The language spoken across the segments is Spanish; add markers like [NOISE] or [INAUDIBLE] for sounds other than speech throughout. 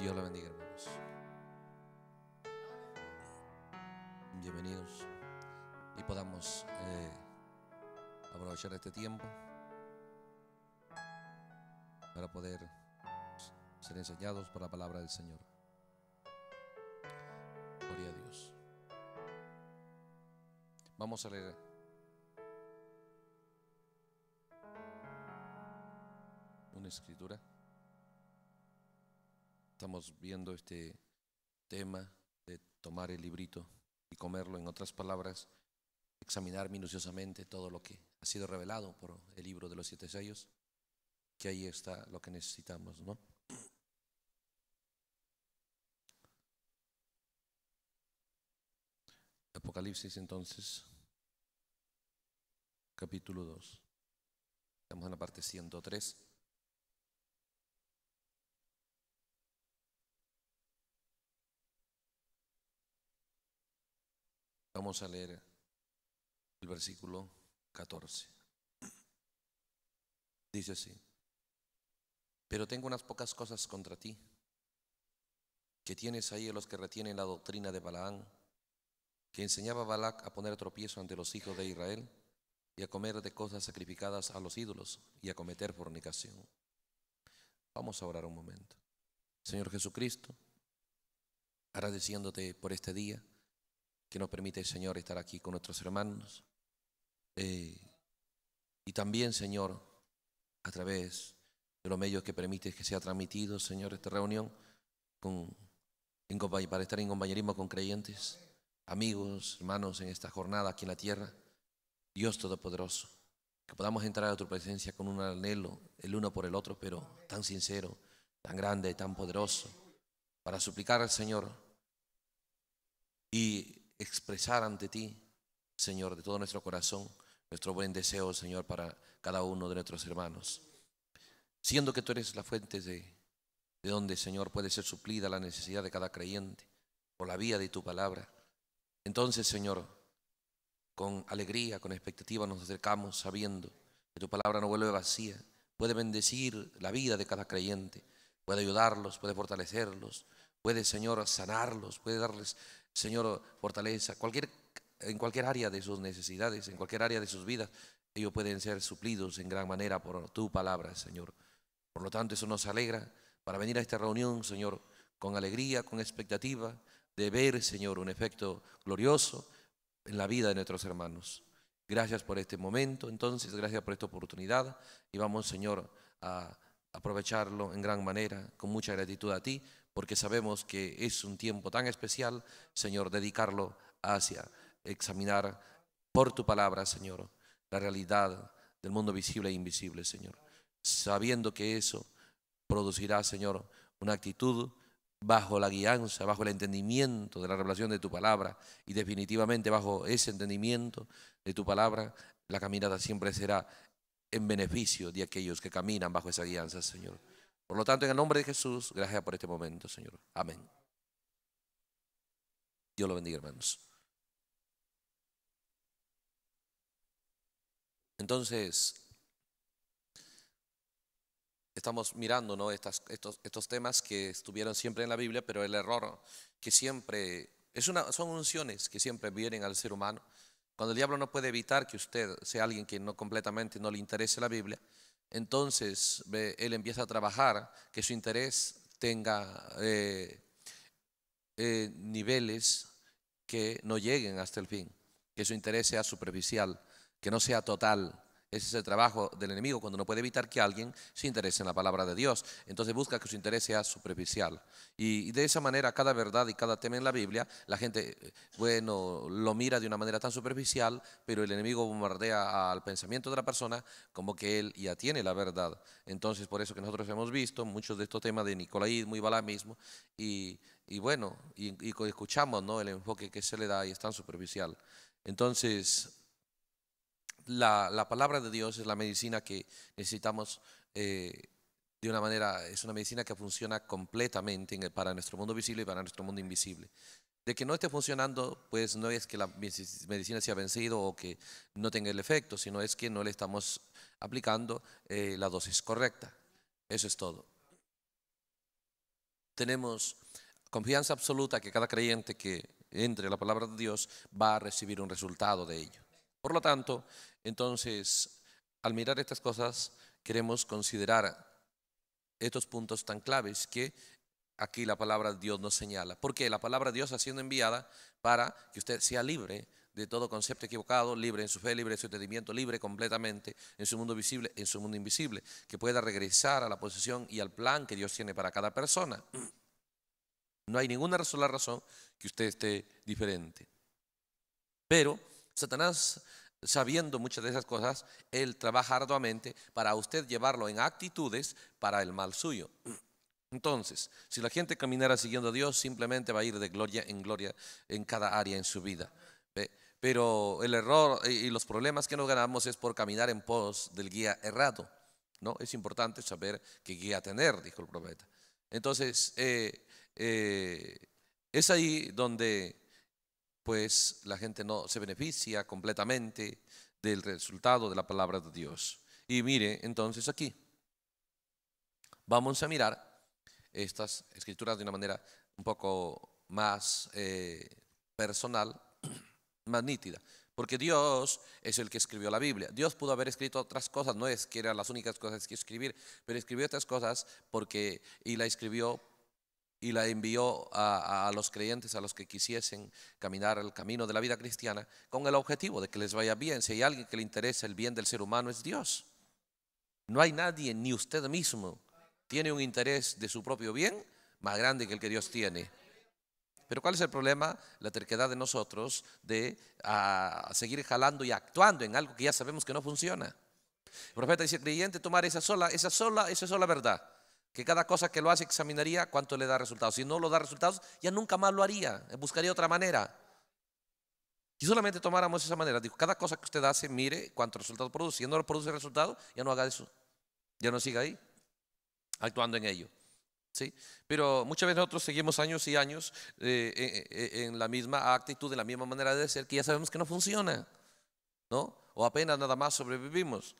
Dios la bendiga, hermanos. Bienvenidos y podamos eh, aprovechar este tiempo para poder ser enseñados por la palabra del Señor. Gloria a Dios. Vamos a leer. Una escritura estamos viendo este tema de tomar el librito y comerlo, en otras palabras, examinar minuciosamente todo lo que ha sido revelado por el libro de los siete sellos, que ahí está lo que necesitamos, ¿no? Apocalipsis entonces, capítulo 2. Estamos en la parte 103. Vamos a leer el versículo 14. Dice así, pero tengo unas pocas cosas contra ti, que tienes ahí a los que retienen la doctrina de Balaán, que enseñaba a Balac a poner tropiezo ante los hijos de Israel y a comer de cosas sacrificadas a los ídolos y a cometer fornicación. Vamos a orar un momento. Señor Jesucristo, agradeciéndote por este día que nos permite, Señor, estar aquí con nuestros hermanos. Eh, y también, Señor, a través de los medios que permites que sea transmitido, Señor, esta reunión para estar en compañerismo con creyentes, amigos, hermanos en esta jornada aquí en la tierra. Dios Todopoderoso, que podamos entrar a tu presencia con un anhelo, el uno por el otro, pero tan sincero, tan grande, tan poderoso, para suplicar al Señor y expresar ante ti, Señor, de todo nuestro corazón, nuestro buen deseo, Señor, para cada uno de nuestros hermanos. Siendo que tú eres la fuente de, de donde, Señor, puede ser suplida la necesidad de cada creyente por la vía de tu palabra. Entonces, Señor, con alegría, con expectativa nos acercamos sabiendo que tu palabra no vuelve vacía, puede bendecir la vida de cada creyente, puede ayudarlos, puede fortalecerlos, puede, Señor, sanarlos, puede darles Señor, fortaleza, en cualquier área de sus necesidades, en cualquier área de sus vidas, ellos pueden ser suplidos en gran manera por tu palabra, Señor. Por lo tanto, eso nos alegra para venir a esta reunión, Señor, con alegría, con expectativa de ver, Señor, un efecto glorioso en la vida de nuestros hermanos. Gracias por este momento, entonces, gracias por esta oportunidad y vamos, Señor, a aprovecharlo en gran manera, con mucha gratitud a ti, porque sabemos que es un tiempo tan especial, Señor, dedicarlo hacia examinar por tu palabra, Señor, la realidad del mundo visible e invisible, Señor. Sabiendo que eso producirá, Señor, una actitud bajo la guianza, bajo el entendimiento de la revelación de tu palabra y definitivamente bajo ese entendimiento de tu palabra, la caminata siempre será en beneficio de aquellos que caminan bajo esa guianza, Señor. Por lo tanto, en el nombre de Jesús, gracias por este momento, Señor. Amén. Dios lo bendiga, hermanos. Entonces, estamos mirando ¿no? Estas, estos, estos, temas que estuvieron siempre en la Biblia, pero el error que siempre, es una, son unciones que siempre vienen al ser humano. Cuando el diablo no puede evitar que usted sea alguien que no completamente no le interese la Biblia, entonces él empieza a trabajar, que su interés tenga eh, eh, niveles que no lleguen hasta el fin, que su interés sea superficial, que no sea total, ese es el trabajo del enemigo cuando no puede evitar que alguien se interese en la palabra de Dios. Entonces busca que su interés sea superficial. Y de esa manera cada verdad y cada tema en la Biblia, la gente, eh, bueno, lo mira de una manera tan superficial, pero el enemigo bombardea al pensamiento de la persona como que él ya tiene la verdad. Entonces por eso que nosotros hemos visto muchos de estos temas de Nicolaísmo y balamismo y, y bueno, y, y escuchamos ¿no? el enfoque que se le da y es tan superficial. Entonces, la, palabra de Dios es la medicina que necesitamos eh, de una manera, es una medicina que funciona completamente para nuestro mundo visible y para nuestro mundo invisible. De que no esté funcionando, pues no es que la medicina se ha vencido o que no tenga el efecto, sino es que no le estamos aplicando eh, la dosis correcta. Eso es todo. Tenemos confianza absoluta que cada creyente que entre la palabra de Dios va a recibir un resultado de ello. Por lo tanto, entonces, al mirar estas cosas, queremos considerar estos puntos tan claves que aquí la palabra de Dios nos señala. Porque la palabra de Dios ha sido enviada para que usted sea libre de todo concepto equivocado, libre en su fe, libre en su entendimiento, libre completamente en su mundo visible, en su mundo invisible, que pueda regresar a la posición y al plan que Dios tiene para cada persona. No hay ninguna sola razón que usted esté diferente. Pero Satanás, sabiendo muchas de esas cosas, él trabaja arduamente para usted llevarlo en actitudes para el mal suyo. Entonces, si la gente caminara siguiendo a Dios, simplemente va a ir de gloria en gloria en cada área en su vida. Pero el error y los problemas que nos ganamos es por caminar en pos del guía errado. ¿no? Es importante saber qué guía tener, dijo el profeta. Entonces, eh, eh, es ahí donde pues la gente no se beneficia completamente del resultado de la palabra de Dios. Y mire, entonces aquí vamos a mirar estas escrituras de una manera un poco más eh, personal, [CLEARS THROAT] más nítida. Porque Dios es el que escribió la Biblia. Dios pudo haber escrito otras cosas, no es que eran las únicas cosas que escribir, pero escribió otras cosas porque, y la escribió y la envió a, los creyentes, a los que quisiesen caminar el camino de la vida cristiana, con el objetivo de que les vaya bien. Si hay alguien que le interesa el bien del ser humano, es Dios. No hay nadie, ni usted mismo, tiene un interés de su propio bien más grande que el que Dios tiene. Pero ¿cuál es el problema? La terquedad de nosotros de seguir jalando y actuando en algo que ya sabemos que no funciona. El profeta dice, creyente, tomar esa sola, esa sola, esa sola verdad que cada cosa que lo hace examinaría cuánto le da resultados. Si no lo da resultados, ya nunca más lo haría, eh, buscaría otra manera. Si solamente tomáramos esa manera. digo cada cosa que usted hace, mire cuánto resultados produce. Si no produce resultado, ya no haga eso. Ya no siga ahí, actuando en ello. ¿Sí? Pero muchas veces nosotros seguimos años y años eh, eh, en, la misma actitud, en la misma manera de ser, que ya sabemos que no funciona. ¿no? O apenas nada más sobrevivimos.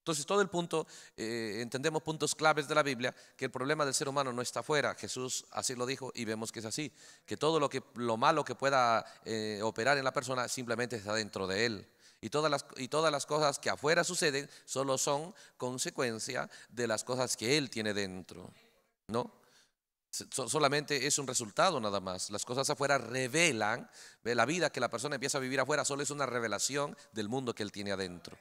Entonces, todo el punto, eh, entendemos puntos claves de la Biblia, que el problema del ser humano no está afuera. Jesús así lo dijo y vemos que es así, que todo lo, que, lo malo que pueda eh, operar en la persona simplemente está dentro de él. Y todas, las, y todas las cosas que afuera suceden solo son consecuencia de las cosas que él tiene dentro. ¿No? Solamente es un resultado nada más. Las cosas afuera revelan, la vida que la persona empieza a vivir afuera solo es una revelación del mundo que él tiene adentro.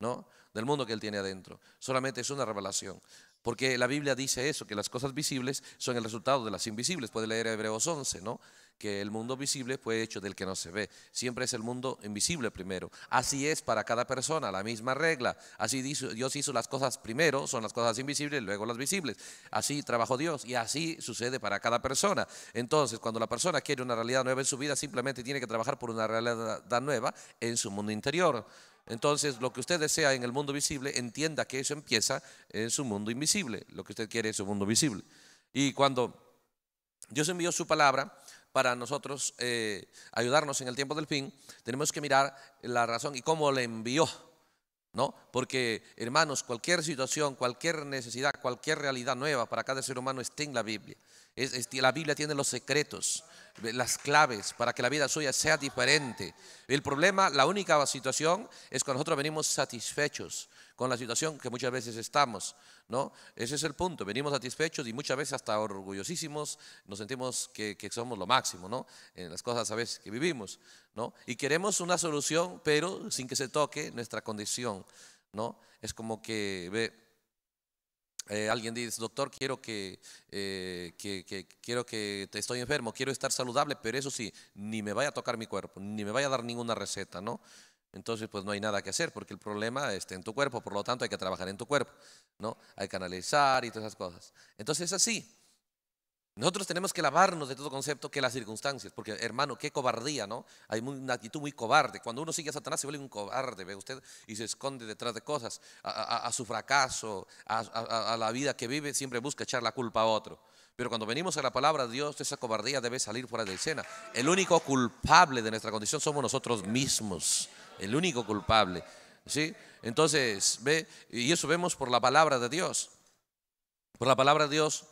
¿no? Del mundo que él tiene adentro. Solamente es una revelación. Porque la Biblia dice eso, que las cosas visibles son el resultado de las invisibles. Puede leer Hebreos 11, ¿no? Que el mundo visible fue hecho del que no se ve. Siempre es el mundo invisible primero. Así es para cada persona, la misma regla. Así Dios hizo las cosas primero, son las cosas invisibles, luego las visibles. Así trabajó Dios y así sucede para cada persona. Entonces, cuando la persona quiere una realidad nueva en su vida, simplemente tiene que trabajar por una realidad nueva en su mundo interior. Entonces, lo que usted desea en el mundo visible, entienda que eso empieza en su mundo invisible. Lo que usted quiere es su mundo visible. Y cuando Dios envió su palabra para nosotros eh, ayudarnos en el tiempo del fin, tenemos que mirar la razón y cómo le envió. ¿No? Porque, hermanos, cualquier situación, cualquier necesidad, cualquier realidad nueva para cada ser humano está en la Biblia la Biblia tiene los secretos, las claves para que la vida suya sea diferente. El problema, la única situación es cuando nosotros venimos satisfechos con la situación que muchas veces estamos, ¿no? Ese es el punto, venimos satisfechos y muchas veces hasta orgullosísimos, nos sentimos que, somos lo máximo, ¿no? En las cosas a veces que vivimos, ¿no? Y queremos una solución, pero sin que se toque nuestra condición, ¿no? Es como que... Ve, eh, alguien dice, doctor, quiero eh, que, quiero que te estoy enfermo, quiero estar saludable, pero eso sí, ni me vaya a tocar mi cuerpo, ni me vaya a dar ninguna receta, ¿no? Entonces, pues no hay nada que hacer, porque el problema está en tu cuerpo, por lo tanto hay que trabajar en tu cuerpo, ¿no? Hay que analizar y todas esas cosas. Entonces es así. Nosotros tenemos que lavarnos de todo concepto que las circunstancias, porque hermano, qué cobardía, ¿no? Hay una actitud muy cobarde. Cuando uno sigue a Satanás se vuelve un cobarde, ve usted, y se esconde detrás de cosas, a, su fracaso, a, a, la vida que vive, siempre busca echar la culpa a otro. Pero cuando venimos a la palabra de Dios, esa cobardía debe salir fuera de escena. El único culpable de nuestra condición somos nosotros mismos, el único culpable, ¿sí? Entonces, ve, y eso vemos por la palabra de Dios. Por la palabra de Dios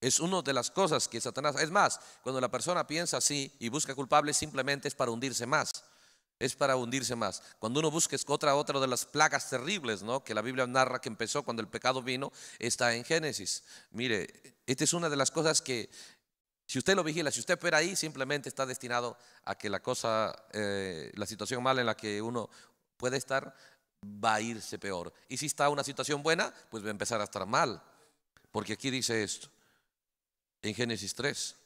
es una de las cosas que Satanás... Es más, cuando la persona piensa así y busca culpables, simplemente es para hundirse más. Es para hundirse más. Cuando uno busca es otra, otra de las plagas terribles, ¿no? Que la Biblia narra que empezó cuando el pecado vino, está en Génesis. Mire, esta es una de las cosas que, si usted lo vigila, si usted espera ahí, simplemente está destinado a que la cosa, eh, la situación mala en la que uno puede estar, va a irse peor. Y si está una situación buena, pues va a empezar a estar mal. Porque aquí dice esto en Génesis 3.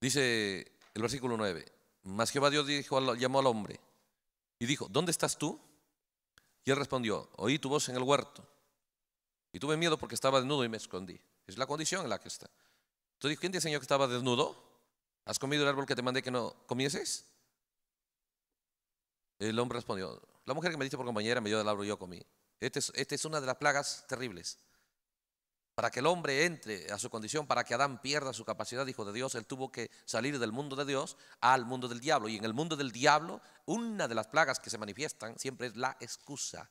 Dice el versículo 9, mas Jehová Dios dijo, llamó al hombre y dijo, ¿dónde estás tú? Y él respondió, oí tu voz en el huerto y tuve miedo porque estaba desnudo y me escondí. Es la condición en la que está. Entonces dijo, ¿quién te enseñó que estaba desnudo? ¿Has comido el árbol que te mandé que no comieses? El hombre respondió, la mujer que me dice por compañera me dio del labro yo comí. Esta este es, una de las plagas terribles. Para que el hombre entre a su condición, para que Adán pierda su capacidad de hijo de Dios, él tuvo que salir del mundo de Dios al mundo del diablo. Y en el mundo del diablo, una de las plagas que se manifiestan siempre es la excusa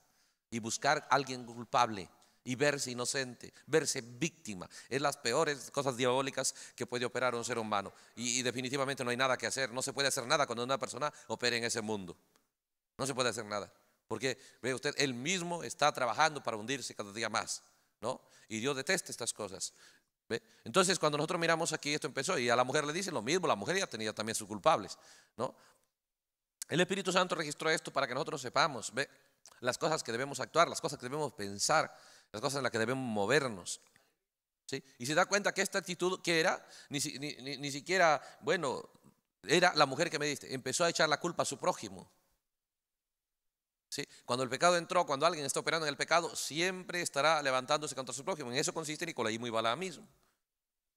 y buscar a alguien culpable y verse inocente, verse víctima. Es las peores cosas diabólicas que puede operar un ser humano. Y, y definitivamente no hay nada que hacer. No se puede hacer nada cuando una persona opere en ese mundo. No se puede hacer nada. Porque, ve usted, él mismo está trabajando para hundirse cada día más, ¿no? Y Dios detesta estas cosas. Entonces, cuando nosotros miramos aquí, esto empezó, y a la mujer le dice lo mismo, la mujer ya tenía también sus culpables, ¿no? El Espíritu Santo registró esto para que nosotros sepamos, ¿ve? Las cosas que debemos actuar, las cosas que debemos pensar, las cosas en las que debemos movernos. ¿sí? Y se da cuenta que esta actitud que era, ni, ni siquiera, bueno, era la mujer que me diste, empezó a echar la culpa a su prójimo. ¿Sí? Cuando el pecado entró, cuando alguien está operando en el pecado, siempre estará levantándose contra su prójimo. En eso consiste Nicolaísmo y mismo.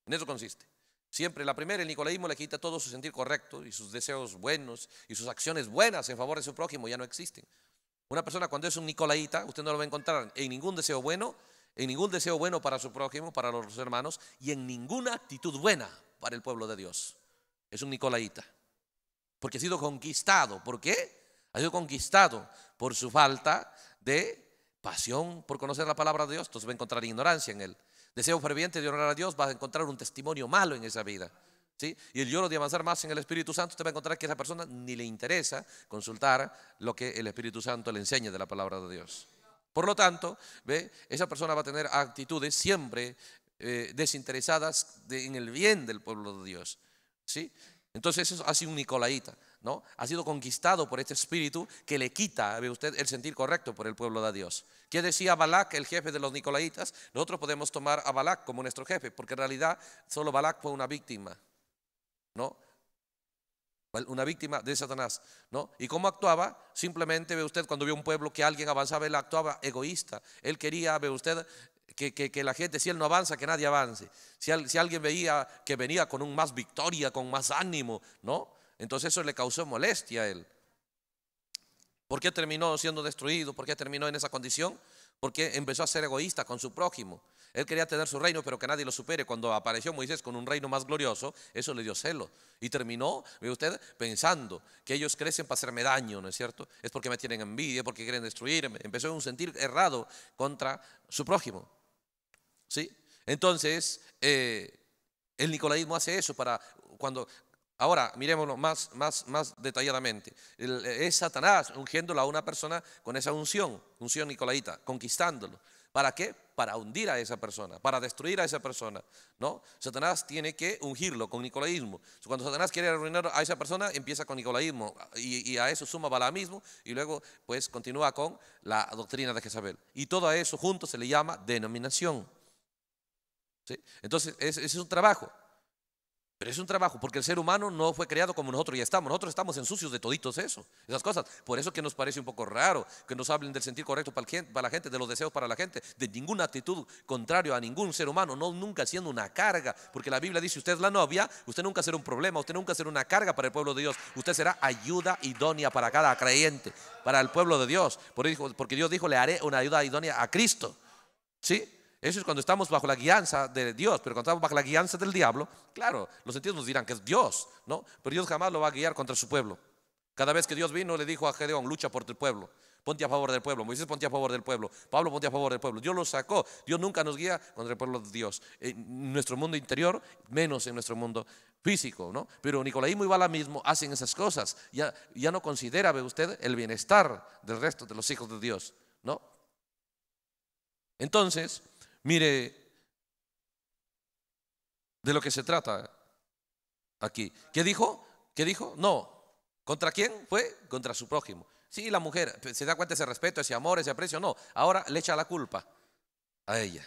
En eso consiste. Siempre la primera, el nicolaísmo le quita todo su sentir correcto y sus deseos buenos y sus acciones buenas en favor de su prójimo ya no existen. Una persona cuando es un nicolaíta, usted no lo va a encontrar en ningún deseo bueno, en ningún deseo bueno para su prójimo, para los hermanos y en ninguna actitud buena para el pueblo de Dios. Es un nicolaíta. Porque ha sido conquistado. ¿Por qué? ha sido conquistado por su falta de pasión por conocer la palabra de Dios. Entonces va a encontrar ignorancia en él. Deseo ferviente de orar a Dios, va a encontrar un testimonio malo en esa vida. ¿sí? Y el lloro de avanzar más en el Espíritu Santo, te va a encontrar que a esa persona ni le interesa consultar lo que el Espíritu Santo le enseña de la palabra de Dios. Por lo tanto, ¿ve? esa persona va a tener actitudes siempre eh, desinteresadas en el bien del pueblo de Dios. ¿sí? Entonces, eso hace un Nicolaita. ¿no? Ha sido conquistado por este espíritu que le quita, ve usted, el sentir correcto por el pueblo de Dios. ¿Qué decía Balak, el jefe de los nicolaitas? Nosotros podemos tomar a Balak como nuestro jefe, porque en realidad solo Balak fue una víctima, ¿no? Una víctima de Satanás, ¿no? ¿Y cómo actuaba? Simplemente ve usted cuando vio un pueblo que alguien avanzaba, él actuaba egoísta. Él quería, ve usted, que, la gente, si él no avanza, que nadie avance. Si, si, alguien veía que venía con un más victoria, con más ánimo, ¿no? Entonces eso le causó molestia a él. ¿Por qué terminó siendo destruido? ¿Por qué terminó en esa condición? Porque empezó a ser egoísta con su prójimo. Él quería tener su reino, pero que nadie lo supere. Cuando apareció Moisés con un reino más glorioso, eso le dio celo. Y terminó, ve usted, pensando que ellos crecen para hacerme daño, ¿no es cierto? Es porque me tienen envidia, porque quieren destruirme. Empezó a un sentir errado contra su prójimo. ¿Sí? Entonces, eh, el nicolaísmo hace eso para cuando Ahora, miremoslo más, más, más detalladamente. es Satanás ungiéndolo a una persona con esa unción, unción nicolaita, conquistándolo. ¿Para qué? Para hundir a esa persona, para destruir a esa persona. ¿no? Satanás tiene que ungirlo con nicolaísmo. Cuando Satanás quiere arruinar a esa persona, empieza con nicolaísmo y, a eso suma balamismo y luego pues continúa con la doctrina de Jezabel. Y todo eso junto se le llama denominación. Entonces, ese es un trabajo. Pero es un trabajo, porque el ser humano no fue creado como nosotros ya estamos. Nosotros estamos en sucios de toditos eso, esas cosas. Por eso que nos parece un poco raro que nos hablen del sentir correcto para, la gente, de los deseos para la gente, de ninguna actitud contrario a ningún ser humano, no nunca siendo una carga. Porque la Biblia dice, usted es la novia, usted nunca será un problema, usted nunca será una carga para el pueblo de Dios. Usted será ayuda idónea para cada creyente, para el pueblo de Dios. Porque Dios dijo, le haré una ayuda idónea a Cristo. ¿Sí? Eso es cuando estamos bajo la guianza de Dios, pero cuando estamos bajo la guianza del diablo, claro, los sentidos nos dirán que es Dios, ¿no? Pero Dios jamás lo va a guiar contra su pueblo. Cada vez que Dios vino, le dijo a Gedeón, lucha por tu pueblo, ponte a favor del pueblo, Moisés ponte a favor del pueblo, Pablo ponte a favor del pueblo. Dios lo sacó, Dios nunca nos guía contra el pueblo de Dios, en nuestro mundo interior, menos en nuestro mundo físico, ¿no? Pero Nicolaímo y mismo hacen esas cosas, ya, ya no considera, ve usted, el bienestar del resto de los hijos de Dios, ¿no? Entonces, Mire, de lo que se trata aquí. ¿Qué dijo? ¿Qué dijo? No. ¿Contra quién fue? Contra su prójimo. Sí, la mujer se da cuenta de ese respeto, ese amor, ese aprecio. No, ahora le echa la culpa a ella.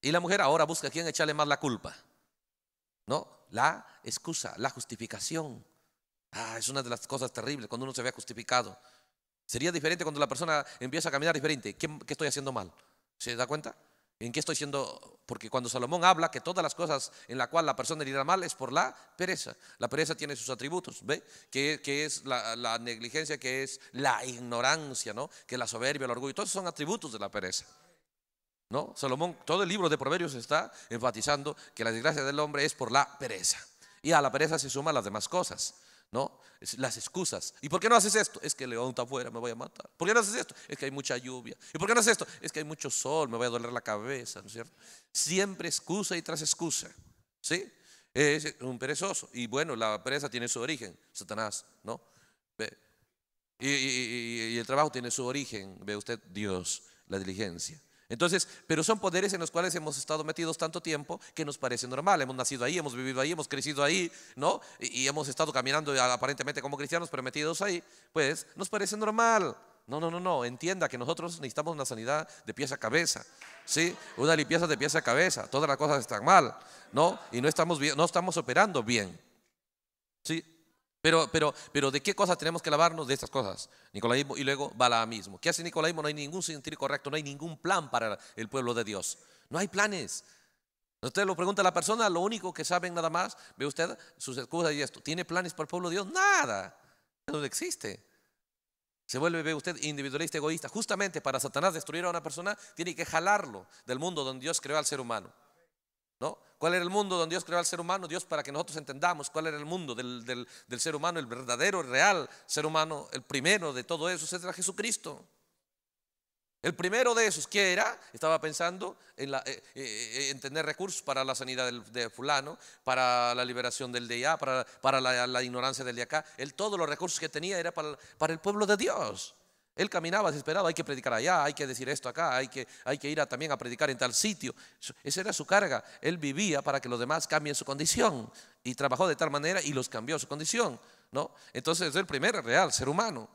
Y la mujer ahora busca a quién echarle más la culpa. ¿No? La excusa, la justificación. Ah, es una de las cosas terribles cuando uno se ve justificado. Sería diferente cuando la persona empieza a caminar diferente. ¿Qué, qué estoy haciendo mal? ¿Se da cuenta? ¿En qué estoy siendo? Porque cuando Salomón habla que todas las cosas en las cuales la persona irá mal es por la pereza. La pereza tiene sus atributos, ¿ve? Que, es la, negligencia, que es la ignorancia, ¿no? Que la soberbia, el orgullo, todos son atributos de la pereza. ¿No? Salomón, todo el libro de Proverbios está enfatizando que la desgracia del hombre es por la pereza. Y a la pereza se suman las demás cosas, ¿no? Las excusas. ¿Y por qué no haces esto? Es que levanta afuera, me voy a matar. ¿Por qué no haces esto? Es que hay mucha lluvia. ¿Y por qué no haces esto? Es que hay mucho sol, me voy a doler la cabeza, ¿no es cierto? Siempre excusa y tras excusa. ¿Sí? Es un perezoso. Y bueno, la pereza tiene su origen, Satanás, ¿no? y el trabajo tiene su origen, ve usted, Dios, la diligencia. Entonces, pero son poderes en los cuales hemos estado metidos tanto tiempo que nos parece normal. Hemos nacido ahí, hemos vivido ahí, hemos crecido ahí, ¿no? Y, hemos estado caminando eh, aparentemente como cristianos, pero metidos ahí, pues nos parece normal. No, no, no, no. Entienda que nosotros necesitamos una sanidad de pies a cabeza. ¿Sí? Una limpieza de pies a cabeza. Todas las cosas están mal, ¿no? Y no estamos, bien, no estamos operando bien. ¿Sí? Pero, pero, ¿de qué cosas tenemos que lavarnos? De estas cosas. Nicolaísmo y luego balaamismo. ¿Qué hace Nicolaísmo? No hay ningún sentido correcto, no hay ningún plan para el pueblo de Dios. No hay planes. Usted lo pregunta a la persona, lo único que saben nada más, ve usted sus excusas y esto. ¿Tiene planes para el pueblo de Dios? Nada. No existe. Se vuelve, ve usted, individualista, egoísta. Justamente para Satanás destruir a una persona, tiene que jalarlo del mundo donde Dios creó al ser humano. ¿Cuál era el mundo donde Dios creó al ser humano? Dios para que nosotros entendamos cuál era el mundo del, ser humano, el verdadero, el real ser humano, el primero de todo eso, era Jesucristo. El primero de esos, ¿qué era? Estaba pensando en, eh, eh, eh, tener recursos para la sanidad de fulano, para la liberación del de allá, para, la, ignorancia del de acá. Él, todos los recursos que tenía era para, para el pueblo de Dios. Él caminaba desesperado, hay que predicar allá, hay que decir esto acá, hay que, hay que ir también a predicar en tal sitio. Esa era su carga. Él vivía para que los demás cambien su condición y trabajó de tal manera y los cambió su condición. ¿no? Entonces es el primer real ser humano.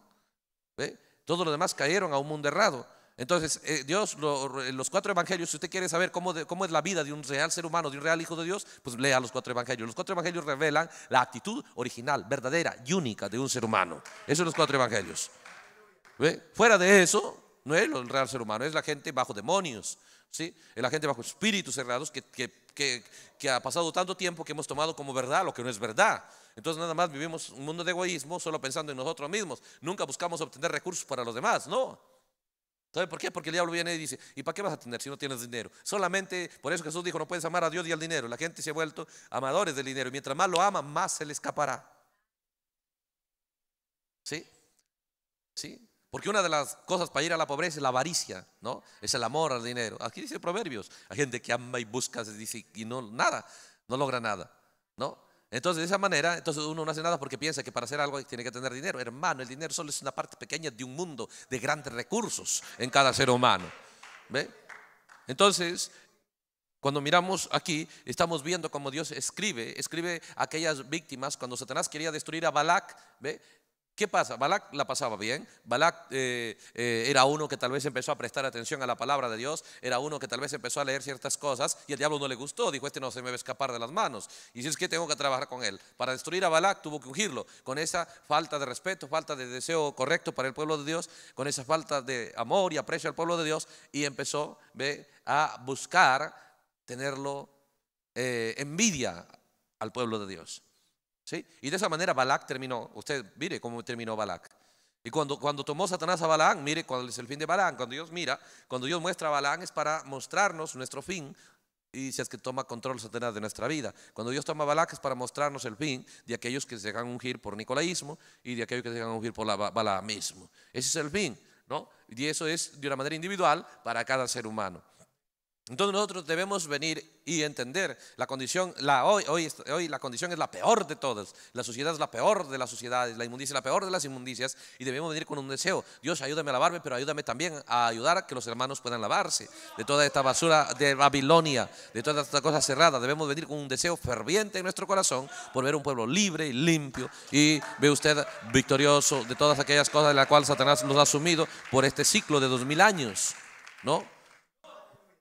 Todos los demás cayeron a un mundo errado. Entonces, eh, Dios, los cuatro evangelios, si usted quiere saber cómo, cómo es la vida de un real ser humano, de un real hijo de Dios, pues lea los cuatro evangelios. Los cuatro evangelios revelan la actitud original, verdadera y única de un ser humano. Esos son los cuatro evangelios. Fuera de eso, no es el real ser humano, es la gente bajo demonios, ¿sí? es la gente bajo espíritus cerrados que, ha pasado tanto tiempo que hemos tomado como verdad lo que no es verdad. Entonces nada más vivimos un mundo de egoísmo solo pensando en nosotros mismos. Nunca buscamos obtener recursos para los demás, no. ¿Sabe por qué? Porque el diablo viene y dice, ¿y para qué vas a tener si no tienes dinero? Solamente, por eso Jesús dijo, no puedes amar a Dios y al dinero. La gente se ha vuelto amadores del dinero. Y mientras más lo ama, más se le escapará. ¿Sí? ¿Sí? Porque una de las cosas para ir a la pobreza es la avaricia, ¿no? Es el amor al dinero. Aquí dice Proverbios, hay gente que ama y busca, dice, y no, nada, no logra nada, ¿no? Entonces, de esa manera, entonces uno no hace nada porque piensa que para hacer algo tiene que tener dinero. Hermano, el dinero solo es una parte pequeña de un mundo de grandes recursos en cada ser humano. ¿Ve? Entonces, cuando miramos aquí, estamos viendo cómo Dios escribe, escribe aquellas víctimas cuando Satanás quería destruir a Balak, ¿ve? ¿Qué pasa? Balak la pasaba bien. Balak eh, eh, era uno que tal vez empezó a prestar atención a la palabra de Dios, era uno que tal vez empezó a leer ciertas cosas y el diablo no le gustó, dijo, este no se me va a escapar de las manos. Y si es que tengo que trabajar con él. Para destruir a Balak tuvo que ungirlo. Con esa falta de respeto, falta de deseo correcto para el pueblo de Dios, con esa falta de amor y aprecio al pueblo de Dios, y empezó a buscar tenerlo eh, envidia al pueblo de Dios. Y de esa manera Balak terminó. Usted mire cómo terminó Balak. Y cuando, tomó Satanás a Balaam, mire cuál es el fin de Balaam. Cuando Dios mira, cuando Dios muestra a Balaam es para mostrarnos nuestro fin. Y si es que toma control Satanás de nuestra vida. Cuando Dios toma a Balak es para mostrarnos el fin de aquellos que se dejan ungir por Nicolaísmo y de aquellos que se dejan ungir por la mismo. Ese es el fin, ¿no? Y eso es de una manera individual para cada ser humano. Entonces nosotros debemos venir y entender la condición, la, hoy, la condición es la peor de todas, la sociedad es la peor de las sociedades, la inmundicia es la peor de las inmundicias y debemos venir con un deseo, Dios ayúdame a lavarme, pero ayúdame también a ayudar a que los hermanos puedan lavarse de toda esta basura de Babilonia, de toda esta cosa cerrada, debemos venir con un deseo ferviente en nuestro corazón por ver un pueblo libre y limpio y ve usted victorioso de todas aquellas cosas de las cuales Satanás nos ha sumido por este ciclo de dos mil años, ¿no?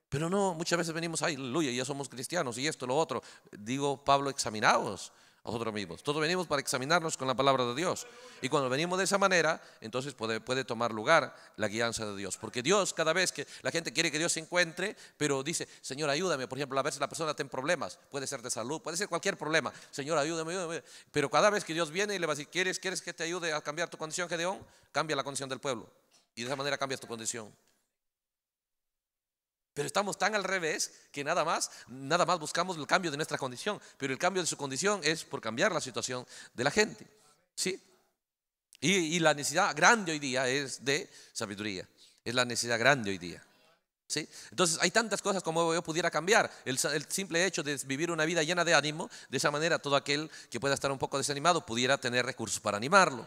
Pero no, muchas veces venimos, aleluya, ya somos cristianos y esto, lo otro. Digo, Pablo, examinaos a nosotros mismos. Todos venimos para examinarnos con la palabra de Dios. Y cuando venimos de esa manera, entonces puede, tomar lugar la guianza de Dios. Porque Dios, cada vez que la gente quiere que Dios se encuentre, pero dice, Señor, ayúdame. Por ejemplo, a veces la persona tiene problemas. Puede ser de salud, puede ser cualquier problema. Señor, ayúdame, ayúdame. Pero cada vez que Dios viene y le va a decir, ¿quieres, quieres que te ayude a cambiar tu condición, Gedeón? Cambia la condición del pueblo. Y de esa manera cambias tu condición. Pero estamos tan al revés que nada más, nada más buscamos el cambio de nuestra condición, pero el cambio de su condición es por cambiar la situación de la gente. ¿Sí? Y, la necesidad grande hoy día es de sabiduría, es la necesidad grande hoy día. ¿Sí? Entonces hay tantas cosas como yo pudiera cambiar. el, simple hecho de vivir una vida llena de ánimo, de esa manera todo aquel que pueda estar un poco desanimado pudiera tener recursos para animarlo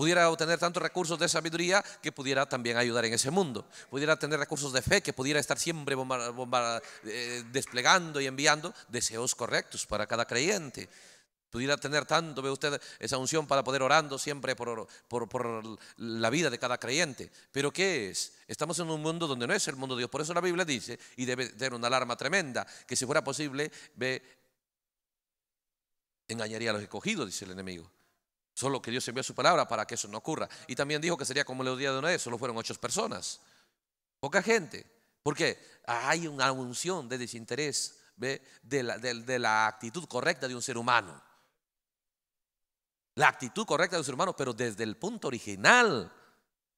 pudiera obtener tantos recursos de sabiduría que pudiera también ayudar en ese mundo, pudiera tener recursos de fe que pudiera estar siempre eh, desplegando y enviando deseos correctos para cada creyente. Pudiera tener tanto, ve usted, esa unción para poder orando siempre por, por, por la vida de cada creyente. Pero ¿qué es? Estamos en un mundo donde no es el mundo de Dios. Por eso la Biblia dice, y debe tener una alarma tremenda, que si fuera posible, ve, engañaría a los escogidos, dice el enemigo. Solo que Dios envió su palabra para que eso no ocurra. Y también dijo que sería como el día de Noé, solo fueron ocho personas. Poca gente. Porque hay una unción de desinterés, De, la, actitud correcta de un ser humano. La actitud correcta de un ser humano, pero desde el punto original,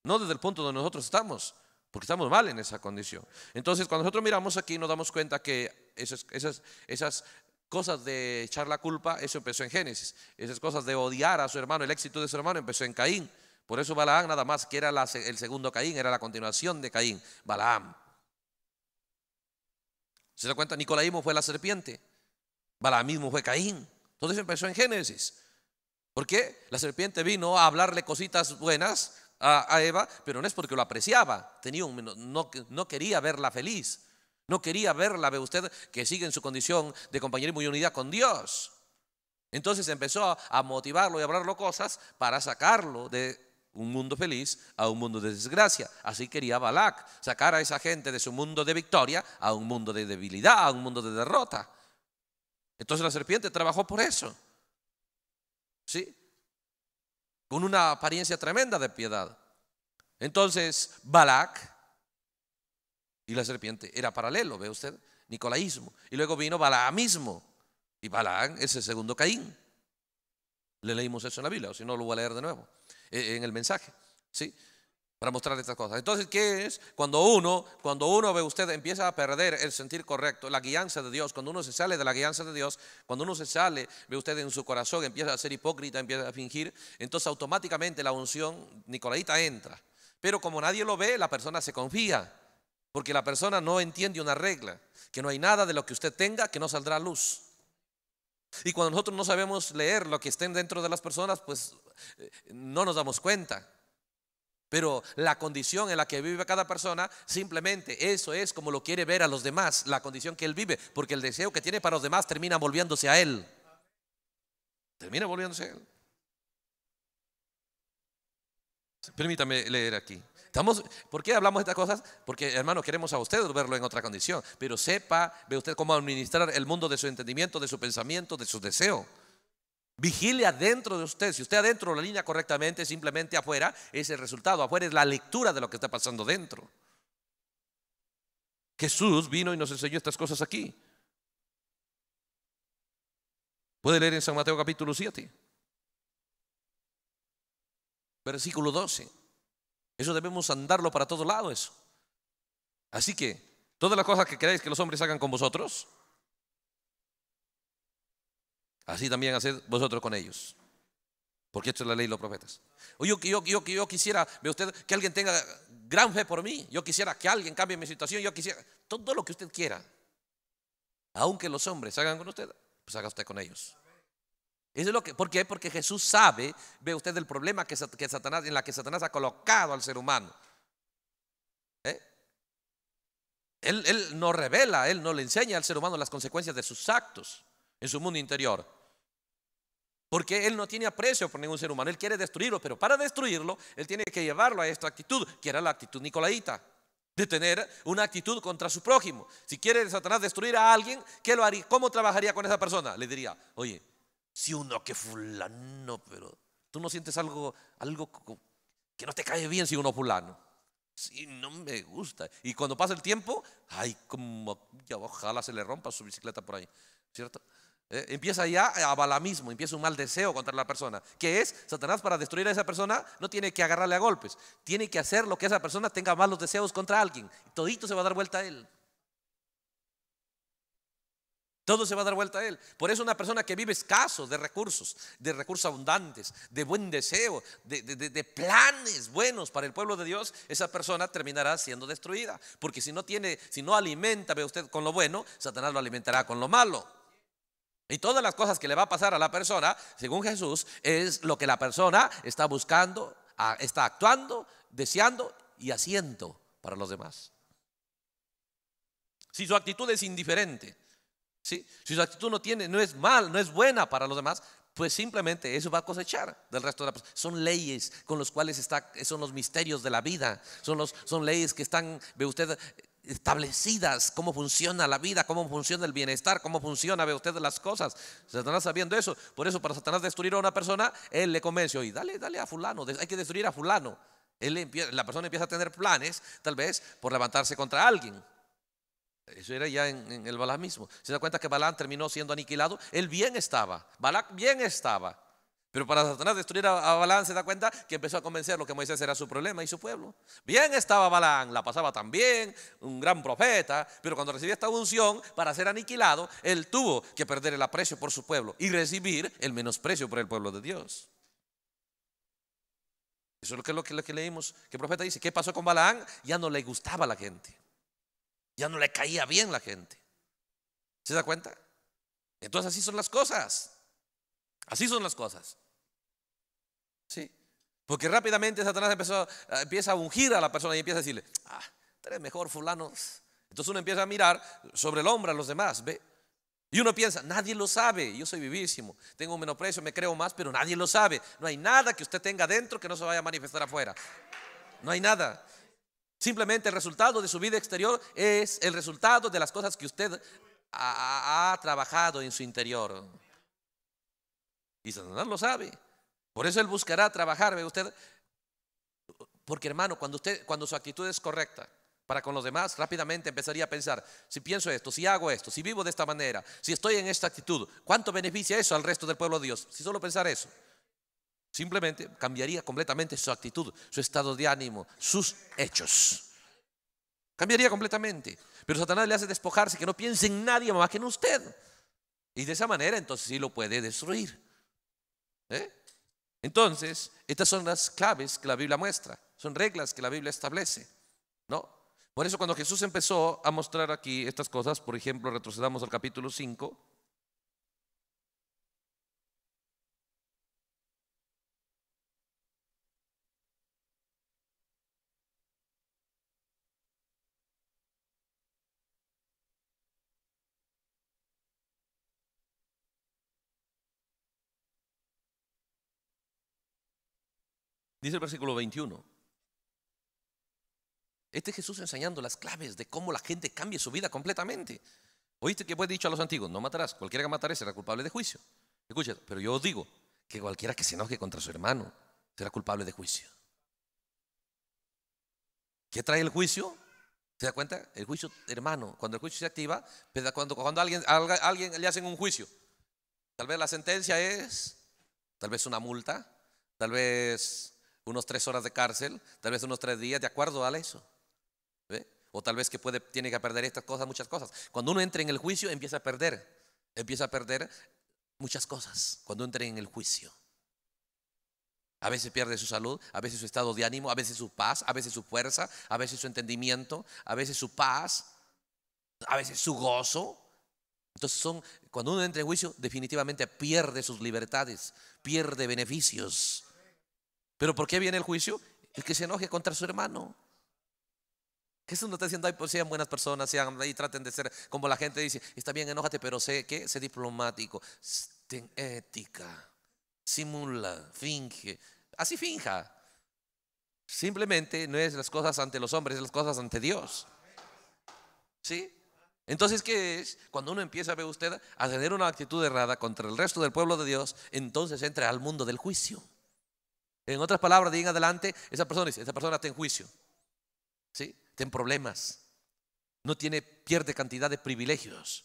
no desde el punto donde nosotros estamos, porque estamos mal en esa condición. Entonces, cuando nosotros miramos aquí, nos damos cuenta que esas cosas de echar la culpa, eso empezó en Génesis. Esas cosas de odiar a su hermano, el éxito de su hermano empezó en Caín. Por eso Balaam nada más, que era el segundo Caín, era la continuación de Caín, Balaam. ¿Se da cuenta? Nicolaímo fue la serpiente, Balaam mismo fue Caín. Todo eso empezó en Génesis. ¿Por qué? La serpiente vino a hablarle cositas buenas a, Eva, pero no es porque lo apreciaba, tenía un, no quería verla feliz. No quería verla, ve usted, que sigue en su condición de compañerismo y unidad con Dios. Entonces empezó a motivarlo y a hablarlo cosas para sacarlo de un mundo feliz a un mundo de desgracia. Así quería Balak, sacar a esa gente de su mundo de victoria a un mundo de debilidad, a un mundo de derrota. Entonces la serpiente trabajó por eso. ¿Sí? Con una apariencia tremenda de piedad. Entonces Balak y la serpiente. Era paralelo, ve usted, Nicolaísmo. Y luego vino Balaamismo. Y Balaam es el segundo Caín. Le leímos eso en la Biblia, o si no, lo voy a leer de nuevo e, en el mensaje. ¿Sí? para mostrar estas cosas. Entonces, ¿qué es? Cuando uno, cuando uno ve usted empieza a perder el sentir correcto, la guianza de Dios, cuando uno se sale de la guianza de Dios, cuando uno se sale, ve usted en su corazón, empieza a ser hipócrita, empieza a fingir, entonces automáticamente la unción nicolaita entra. Pero como nadie lo ve, la persona se confía. Porque la persona no entiende una regla, que no hay nada de lo que usted tenga que no saldrá a luz. Y cuando nosotros no sabemos leer lo que estén dentro de las personas, pues eh, no nos damos cuenta. Pero la condición en la que vive cada persona, simplemente eso es como lo quiere ver a los demás, la condición que él vive, porque el deseo que tiene para los demás termina volviéndose a él. Termina volviéndose a él. Permítame leer aquí. Estamos, ¿Por qué hablamos de estas cosas? Porque, hermanos, queremos a ustedes verlo en otra condición. Pero sepa, ve usted cómo administrar el mundo de su entendimiento, de su pensamiento, de su deseo. Vigile adentro de usted. Si usted adentro la línea correctamente, simplemente afuera es el resultado. Afuera es la lectura de lo que está pasando dentro. Jesús vino y nos enseñó estas cosas aquí. Puede leer en San Mateo capítulo 7, versículo 12. Eso debemos andarlo para todos lados. Eso. Así que, todas las cosas que queráis que los hombres hagan con vosotros, así también haced vosotros con ellos. Porque esto es la ley de los profetas. Yo, yo, yo, yo quisiera, ve usted, que alguien tenga gran fe por mí. Yo quisiera que alguien cambie mi situación. Yo quisiera todo lo que usted quiera. Aunque los hombres hagan con usted, pues haga usted con ellos es lo que, ¿Por qué? Porque Jesús sabe, ve usted el problema que, Satanás, en la que Satanás ha colocado al ser humano. ¿Eh? Él, no revela, él no le enseña al ser humano las consecuencias de sus actos en su mundo interior. Porque él no tiene aprecio por ningún ser humano, él quiere destruirlo, pero para destruirlo, él tiene que llevarlo a esta actitud, que era la actitud nicolaita, de tener una actitud contra su prójimo. Si quiere Satanás destruir a alguien, ¿qué lo haría? ¿Cómo trabajaría con esa persona? Le diría, oye, si uno que fulano, pero tú no sientes algo, algo que no te cae bien si uno fulano. Si no me gusta. Y cuando pasa el tiempo, ay, como ya ojalá se le rompa su bicicleta por ahí, ¿cierto? Eh, empieza ya a balamismo, empieza un mal deseo contra la persona, que es Satanás para destruir a esa persona no tiene que agarrarle a golpes, tiene que hacer lo que esa persona tenga malos deseos contra alguien. todito se va a dar vuelta a él todo se va a dar vuelta a él. Por eso una persona que vive escaso de recursos, de recursos abundantes, de buen deseo, de, planes buenos para el pueblo de Dios, esa persona terminará siendo destruida. Porque si no tiene, si no alimenta, ve usted, con lo bueno, Satanás lo alimentará con lo malo. Y todas las cosas que le va a pasar a la persona, según Jesús, es lo que la persona está buscando, está actuando, deseando y haciendo para los demás. Si su actitud es indiferente, si su actitud no, tiene, no es mal, no es buena para los demás, pues simplemente eso va a cosechar del resto de la persona. Son leyes con las cuales está, son los misterios de la vida, son, los, son leyes que están, ve usted, establecidas, cómo funciona la vida, cómo funciona el bienestar, cómo funciona, ve usted las cosas. Satanás sabiendo eso, por eso para Satanás destruir a una persona, él le convence, y dale, dale a fulano, hay que destruir a fulano. Él, la persona empieza a tener planes, tal vez, por levantarse contra alguien. Eso era ya en, el Balaam mismo. ¿Se da cuenta que Balán terminó siendo aniquilado? Él bien estaba. Balak bien estaba. Pero para Satanás destruir a, a Balán se da cuenta que empezó a convencerlo que Moisés era su problema y su pueblo. Bien estaba Balán, la pasaba tan bien, un gran profeta, pero cuando recibió esta unción para ser aniquilado, él tuvo que perder el aprecio por su pueblo y recibir el menosprecio por el pueblo de Dios. Eso es lo que, lo que, leímos, que el profeta dice, ¿qué pasó con Balán? Ya no le gustaba a la gente. Ya no le caía bien la gente. ¿Se da cuenta? Entonces así son las cosas. Así son las cosas. Sí. Porque rápidamente Satanás empezó, eh, empieza a ungir a la persona y empieza a decirle, ah, eres mejor fulano Entonces uno empieza a mirar sobre el hombro a los demás, ¿ve? Y uno piensa, nadie lo sabe, yo soy vivísimo, tengo un menosprecio, me creo más, pero nadie lo sabe. No hay nada que usted tenga dentro que no se vaya a manifestar afuera. No hay nada. Simplemente el resultado de su vida exterior es el resultado de las cosas que usted ha, trabajado en su interior. Y Satanás lo sabe. Por eso él buscará trabajar, ve usted. Porque hermano, cuando usted, cuando su actitud es correcta para con los demás, rápidamente empezaría a pensar: si pienso esto, si hago esto, si vivo de esta manera, si estoy en esta actitud, ¿cuánto beneficia eso al resto del pueblo de Dios? Si solo pensar eso. Simplemente cambiaría completamente su actitud, su estado de ánimo, sus hechos. Cambiaría completamente. Pero Satanás le hace despojarse, que no piense en nadie más que en usted. Y de esa manera entonces sí lo puede destruir. ¿Eh? Entonces, estas son las claves que la Biblia muestra. Son reglas que la Biblia establece. ¿No? Por eso cuando Jesús empezó a mostrar aquí estas cosas, por ejemplo, retrocedamos al capítulo 5, Dice el versículo 21. Este es Jesús enseñando las claves de cómo la gente cambie su vida completamente. ¿Oíste que fue dicho a los antiguos? No matarás. Cualquiera que matare será culpable de juicio. Escucha, pero yo os digo que cualquiera que se enoje contra su hermano será culpable de juicio. ¿Qué trae el juicio? Te das cuenta? El juicio, hermano, cuando el juicio se activa, cuando, cuando alguien, a alguien le hacen un juicio, tal vez la sentencia es, tal vez una multa, tal vez unos tres horas de cárcel, tal vez unos tres días, de acuerdo a eso. O tal vez que puede, tiene que perder estas cosas, muchas cosas. Cuando uno entra en el juicio, empieza a perder. Empieza a perder muchas cosas cuando entra en el juicio. A veces pierde su salud, a veces su estado de ánimo, a veces su paz, a veces su fuerza, a veces su entendimiento, a veces su paz, a veces su gozo. Entonces son, cuando uno entra en juicio, definitivamente pierde sus libertades, pierde beneficios, pero ¿por qué viene el juicio? El que se enoje contra su hermano. Jesús no está diciendo, pues, sean buenas personas, sean ahí, traten de ser como la gente dice, está bien, enójate, pero sé que sé diplomático, ten ética, simula, finge, así finja. Simplemente no es las cosas ante los hombres, es las cosas ante Dios. ¿Sí? Entonces, ¿qué es? Cuando uno empieza a ver usted a tener una actitud errada contra el resto del pueblo de Dios, entonces entra al mundo del juicio. En otras palabras, de ahí en adelante, esa persona dice, esa persona está en juicio, ¿sí? Está problemas, no tiene, pierde cantidad de privilegios,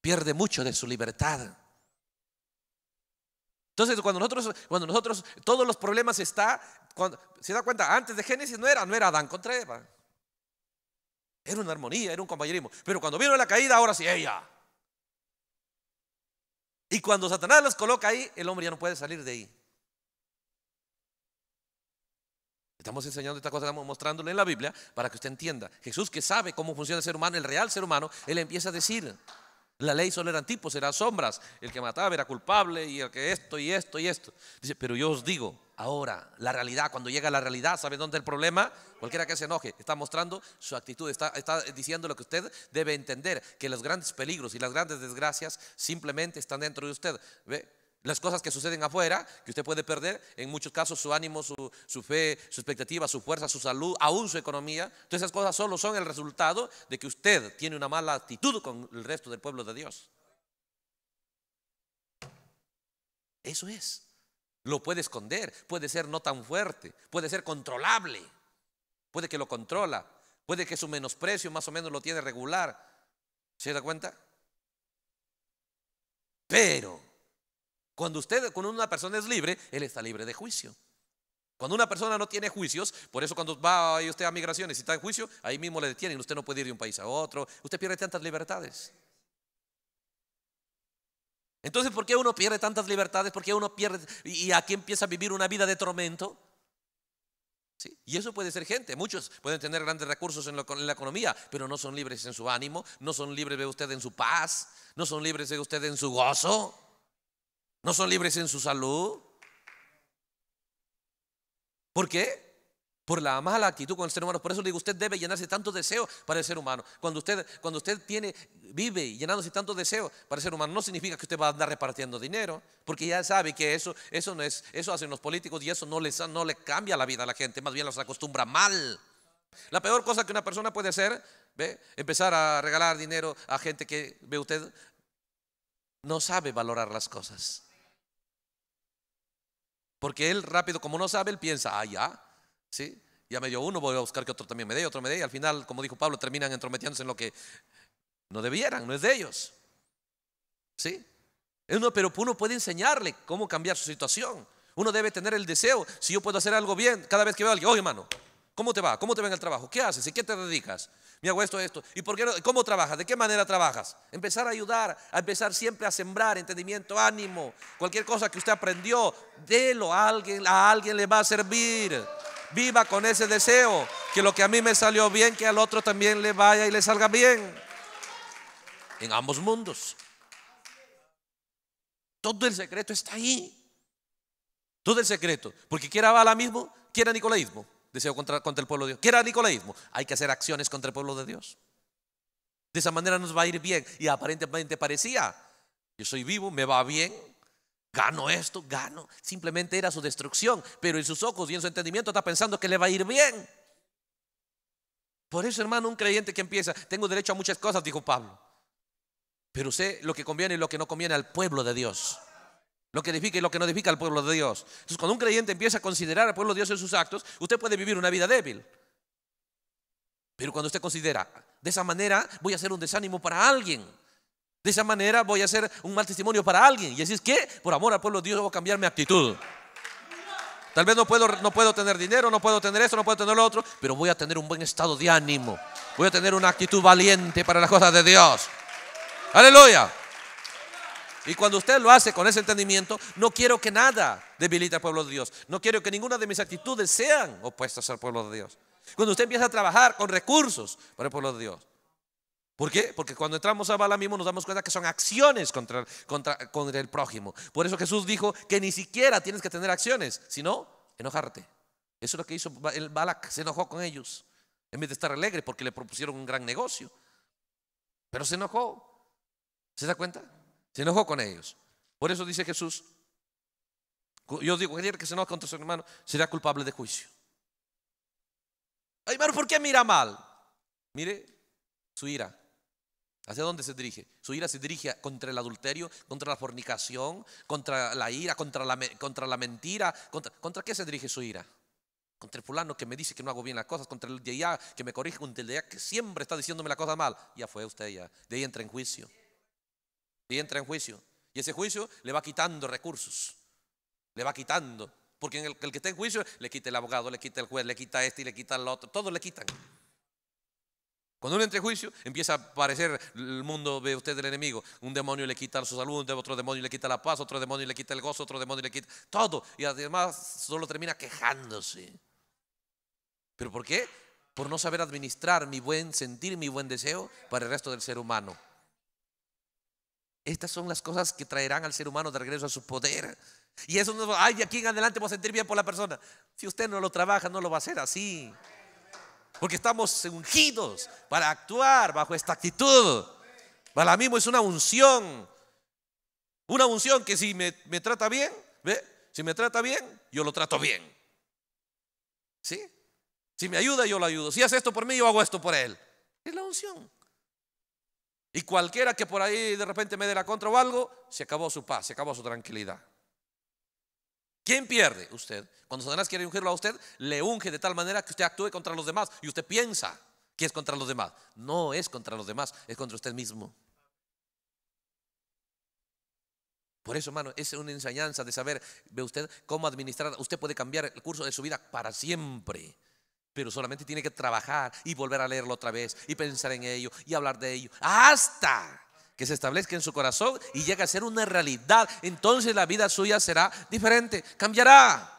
pierde mucho de su libertad. Entonces, cuando nosotros, cuando nosotros, todos los problemas está, se da cuenta, antes de Génesis no era, no era Adán contra Eva. Era una armonía, era un compañerismo. Pero cuando vino la caída, ahora sí, ella. Y cuando Satanás los coloca ahí, el hombre ya no puede salir de ahí. Estamos enseñando esta cosa, estamos mostrándole en la Biblia para que usted entienda. Jesús que sabe cómo funciona el ser humano, el real ser humano, él empieza a decir, la ley solo eran tipos, eran sombras, el que mataba era culpable y el que esto y esto y esto. Dice, pero yo os digo, ahora, la realidad, cuando llega la realidad, ¿sabe dónde el problema? Cualquiera que se enoje, está mostrando su actitud, está, está diciendo lo que usted debe entender, que los grandes peligros y las grandes desgracias simplemente están dentro de usted. ¿Ve? las cosas que suceden afuera, que usted puede perder, en muchos casos su ánimo, su, fe, su expectativa, su fuerza, su salud, aún su economía. Todas esas cosas solo son el resultado de que usted tiene una mala actitud con el resto del pueblo de Dios. Eso es. Lo puede esconder, puede ser no tan fuerte, puede ser controlable, puede que lo controla, puede que su menosprecio más o menos lo tiene regular. ¿Se da cuenta? Pero cuando usted con una persona es libre, él está libre de juicio. Cuando una persona no tiene juicios, por eso cuando va usted a migraciones y está en juicio, ahí mismo le detienen, usted no puede ir de un país a otro, usted pierde tantas libertades. Entonces, ¿por qué uno pierde tantas libertades? ¿Por qué uno pierde y aquí empieza a vivir una vida de tormento? ¿Sí? Y eso puede ser gente. Muchos pueden tener grandes recursos en, en, la economía, pero no son libres en su ánimo, no son libres de usted en su paz, no son libres de usted en su gozo. ¿No son libres en su salud? ¿Por qué? Por la mala actitud con el ser humano. Por eso le digo, usted debe llenarse Tanto deseo para el ser humano. Cuando usted, cuando usted tiene, vive llenándose Tanto deseo para el ser humano, no significa que usted va a andar repartiendo dinero, porque ya sabe que eso, eso no es, eso hacen los políticos y eso no no le cambia la vida a la gente, más bien los acostumbra mal. La peor cosa que una persona puede hacer, ¿ve? empezar a regalar dinero a gente que ve usted no sabe valorar las cosas. Porque él rápido, como no sabe, él piensa, ah, ya, ¿sí? Ya me dio uno, voy a buscar que otro también me dé, otro me dé. Y al final, como dijo Pablo, terminan entrometiéndose en lo que no debieran, no es de ellos. ¿Sí? Uno, pero uno puede enseñarle cómo cambiar su situación. Uno debe tener el deseo. Si yo puedo hacer algo bien, cada vez que veo a alguien, oye, hermano, ¿Cómo te va? ¿Cómo te va en el trabajo? ¿Qué haces? ¿Y qué te dedicas? Me hago esto, esto. ¿Y por qué ¿Cómo trabajas? ¿De qué manera trabajas? Empezar a ayudar, a empezar siempre a sembrar entendimiento, ánimo. Cualquier cosa que usted aprendió, délo a alguien, a alguien le va a servir. Viva con ese deseo, que lo que a mí me salió bien, que al otro también le vaya y le salga bien. En ambos mundos. Todo el secreto está ahí. Todo el secreto. Porque quiera la mismo, quiera nicolaísmo deseo contra, contra el pueblo de Dios. ¿Qué era Nicolaísmo? Hay que hacer acciones contra el pueblo de Dios. De esa manera nos va a ir bien. Y aparentemente parecía, yo soy vivo, me va bien, gano esto, gano. Simplemente era su destrucción, pero en sus ojos y en su entendimiento está pensando que le va a ir bien. Por eso, hermano, un creyente que empieza, tengo derecho a muchas cosas, dijo Pablo, pero sé lo que conviene y lo que no conviene al pueblo de Dios. Lo que edifica y lo que no edifica al pueblo de Dios. Entonces, cuando un creyente empieza a considerar al pueblo de Dios en sus actos, usted puede vivir una vida débil. Pero cuando usted considera, de esa manera voy a ser un desánimo para alguien. De esa manera voy a ser un mal testimonio para alguien. Y así es que, por amor al pueblo de Dios, voy a cambiar mi actitud. Tal vez no puedo, no puedo tener dinero, no puedo tener esto, no puedo tener lo otro, pero voy a tener un buen estado de ánimo. Voy a tener una actitud valiente para las cosas de Dios. Aleluya. Y cuando usted lo hace con ese entendimiento, no quiero que nada debilite al pueblo de Dios. No quiero que ninguna de mis actitudes sean opuestas al pueblo de Dios. Cuando usted empieza a trabajar con recursos para el pueblo de Dios. ¿Por qué? Porque cuando entramos a mismo nos damos cuenta que son acciones contra, el prójimo. Por eso Jesús dijo que ni siquiera tienes que tener acciones, sino enojarte. Eso es lo que hizo el Balak, se enojó con ellos. En vez de estar alegre porque le propusieron un gran negocio. Pero se enojó. ¿Se da cuenta? Se enojó con ellos. Por eso dice Jesús, yo digo, cualquiera que se enoja contra su hermano será culpable de juicio. Ay, hermano, ¿por qué mira mal? Mire su ira. ¿Hacia dónde se dirige? Su ira se dirige contra el adulterio, contra la fornicación, contra la ira, contra la, contra la mentira. Contra, qué se dirige su ira? Contra el fulano que me dice que no hago bien las cosas, contra el de allá que me corrige, contra el de allá que siempre está diciéndome la cosa mal. Ya fue usted ya. De ahí entra en juicio y entra en juicio. Y ese juicio le va quitando recursos, le va quitando. Porque el, que está en juicio le quita el abogado, le quita el juez, le quita este y le quita el otro, todos le quitan. Cuando uno entra en juicio, empieza a aparecer el mundo de usted del enemigo. Un demonio le quita su salud, otro demonio le quita la paz, otro demonio le quita el gozo, otro demonio le quita todo. Y además solo termina quejándose. ¿Pero por qué? Por no saber administrar mi buen sentir, mi buen deseo para el resto del ser humano. Estas son las cosas que traerán al ser humano de regreso a su poder. Y eso no, ay, de aquí en adelante voy a sentir bien por la persona. Si usted no lo trabaja, no lo va a hacer así. Porque estamos ungidos para actuar bajo esta actitud. Para mí es una unción. Una unción que si me, trata bien, ¿ve? si me trata bien, yo lo trato bien. ¿Sí? Si me ayuda, yo lo ayudo. Si hace esto por mí, yo hago esto por él. Es la unción. Y cualquiera que por ahí de repente me dé la contra o algo, se acabó su paz, se acabó su tranquilidad. ¿Quién pierde? Usted. Cuando Satanás quiere ungirlo a usted, le unge de tal manera que usted actúe contra los demás y usted piensa que es contra los demás. No es contra los demás, es contra usted mismo. Por eso, hermano, es una enseñanza de saber, ve usted, cómo administrar. Usted puede cambiar el curso de su vida para siempre. Pero solamente tiene que trabajar y volver a leerlo otra vez y pensar en ello y hablar de ello. Hasta que se establezca en su corazón y llegue a ser una realidad. Entonces la vida suya será diferente, cambiará.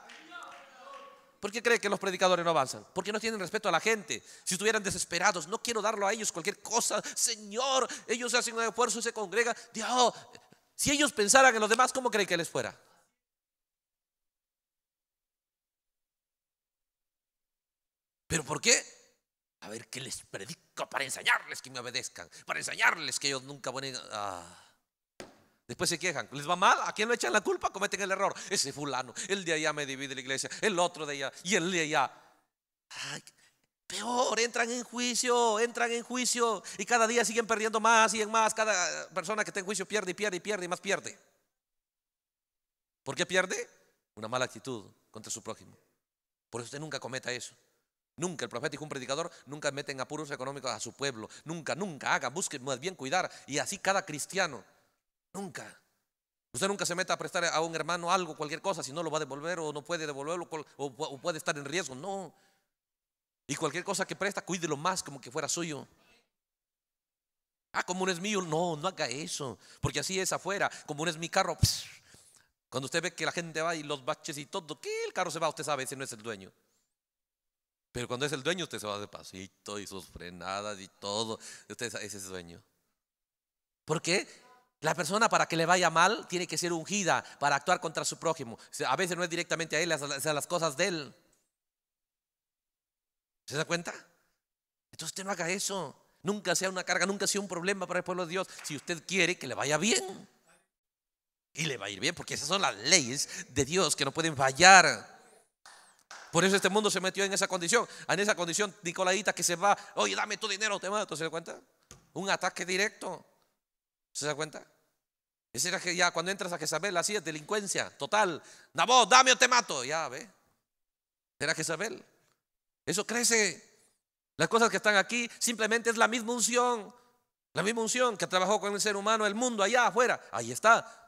¿Por qué cree que los predicadores no avanzan? Porque no tienen respeto a la gente. Si estuvieran desesperados, no quiero darlo a ellos cualquier cosa. Señor, ellos hacen un esfuerzo, y se congregan. Dios, si ellos pensaran en los demás, ¿cómo cree que les fuera? ¿Pero por qué? A ver qué les predico para enseñarles que me obedezcan, para enseñarles que ellos nunca van a... Ah. Después se quejan, les va mal, ¿a quién le echan la culpa? Cometen el error. Ese fulano, el de allá me divide la iglesia, el otro de allá y el de allá. peor, entran en juicio, entran en juicio y cada día siguen perdiendo más y en más. Cada persona que está en juicio pierde y pierde y pierde y más pierde. ¿Por qué pierde? Una mala actitud contra su prójimo. Por eso usted nunca cometa eso. Nunca el profético, un predicador, nunca meten apuros económicos a su pueblo. Nunca, nunca haga, busque más bien cuidar. Y así cada cristiano. Nunca. Usted nunca se meta a prestar a un hermano algo, cualquier cosa, si no lo va a devolver o no puede devolverlo o puede estar en riesgo. No. Y cualquier cosa que presta, cuídelo más como que fuera suyo. Ah, como no es mío, no, no haga eso. Porque así es afuera. Como no es mi carro, cuando usted ve que la gente va y los baches y todo, que el carro se va, usted sabe, si no es el dueño. Pero cuando es el dueño, usted se va de pasito y sus frenadas y todo. Usted es ese dueño. ¿Por qué? La persona para que le vaya mal tiene que ser ungida para actuar contra su prójimo. A veces no es directamente a él, es a las cosas de él. ¿Se da cuenta? Entonces usted no haga eso. Nunca sea una carga, nunca sea un problema para el pueblo de Dios. Si usted quiere que le vaya bien. Y le va a ir bien, porque esas son las leyes de Dios que no pueden fallar. Por eso este mundo se metió en esa condición. En esa condición Nicoladita que se va, oye, dame tu dinero, te mato. ¿Se da cuenta? Un ataque directo. ¿Se da cuenta? Ese era que ya cuando entras a Jezabel, así es, delincuencia, total. vos dame o te mato. Ya, ve. Era Jezabel. Eso crece. Las cosas que están aquí simplemente es la misma unción. La misma unción que trabajó con el ser humano, el mundo allá afuera. Ahí está.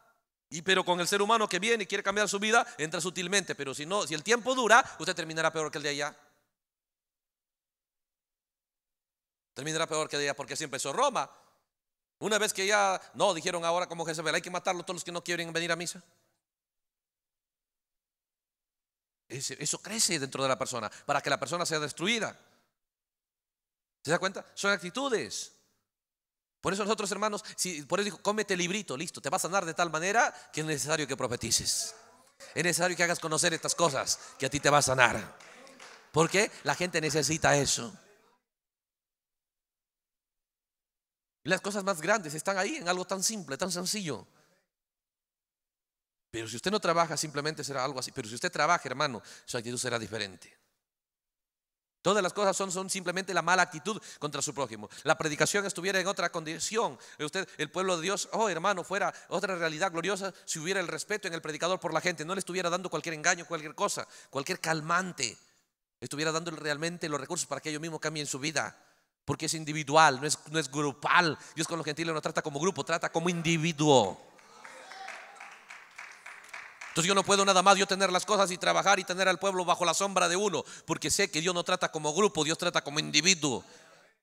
Y pero con el ser humano que viene y quiere cambiar su vida, entra sutilmente. Pero si no, si el tiempo dura, usted terminará peor que el de allá. Terminará peor que el de allá, porque siempre empezó Roma. Una vez que ya, no, dijeron ahora como Jezebel hay que matarlo todos los que no quieren venir a misa. Eso crece dentro de la persona, para que la persona sea destruida. ¿Se da cuenta? Son actitudes. Por eso nosotros, hermanos, por eso dijo, cómete librito, listo, te va a sanar de tal manera que es necesario que profetices. Es necesario que hagas conocer estas cosas que a ti te va a sanar. Porque la gente necesita eso. Las cosas más grandes están ahí en algo tan simple, tan sencillo. Pero si usted no trabaja, simplemente será algo así. Pero si usted trabaja, hermano, su actitud será diferente. Todas las cosas son, simplemente la mala actitud contra su prójimo. La predicación estuviera en otra condición. Usted, el pueblo de Dios, oh hermano, fuera otra realidad gloriosa si hubiera el respeto en el predicador por la gente. No le estuviera dando cualquier engaño, cualquier cosa, cualquier calmante. Estuviera dando realmente los recursos para que ellos mismos cambien su vida. Porque es individual, no es, no es grupal. Dios con los gentiles no trata como grupo, trata como individuo. Entonces yo no puedo nada más yo tener las cosas y trabajar y tener al pueblo bajo la sombra de uno, porque sé que Dios no trata como grupo, Dios trata como individuo.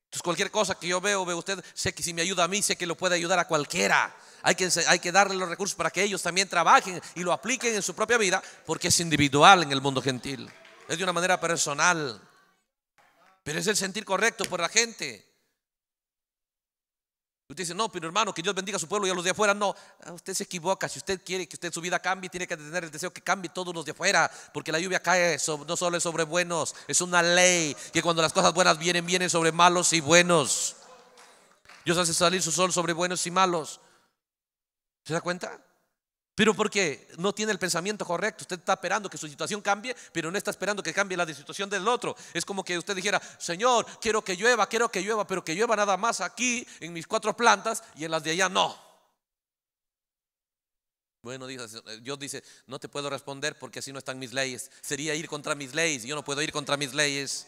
Entonces cualquier cosa que yo veo, ve usted, sé que si me ayuda a mí, sé que lo puede ayudar a cualquiera. Hay que, hay que darle los recursos para que ellos también trabajen y lo apliquen en su propia vida, porque es individual en el mundo gentil. Es de una manera personal. Pero es el sentir correcto por la gente. Usted dice, no, pero hermano, que Dios bendiga a su pueblo y a los de afuera. No, ah, usted se equivoca. Si usted quiere que usted su vida cambie, tiene que tener el deseo que cambie todos los de afuera. Porque la lluvia cae no solo sobre buenos, es una ley que cuando las cosas buenas vienen, vienen sobre malos y buenos. Dios hace salir su sol sobre buenos y malos. ¿Se da cuenta? Pero porque no tiene el pensamiento correcto. Usted está esperando que su situación cambie, pero no está esperando que cambie la situación del otro. Es como que usted dijera, Señor, quiero que llueva, quiero que llueva, pero que llueva nada más aquí, en mis cuatro plantas, y en las de allá no. Bueno, Dios dice, no te puedo responder porque así no están mis leyes. Sería ir contra mis leyes, yo no puedo ir contra mis leyes.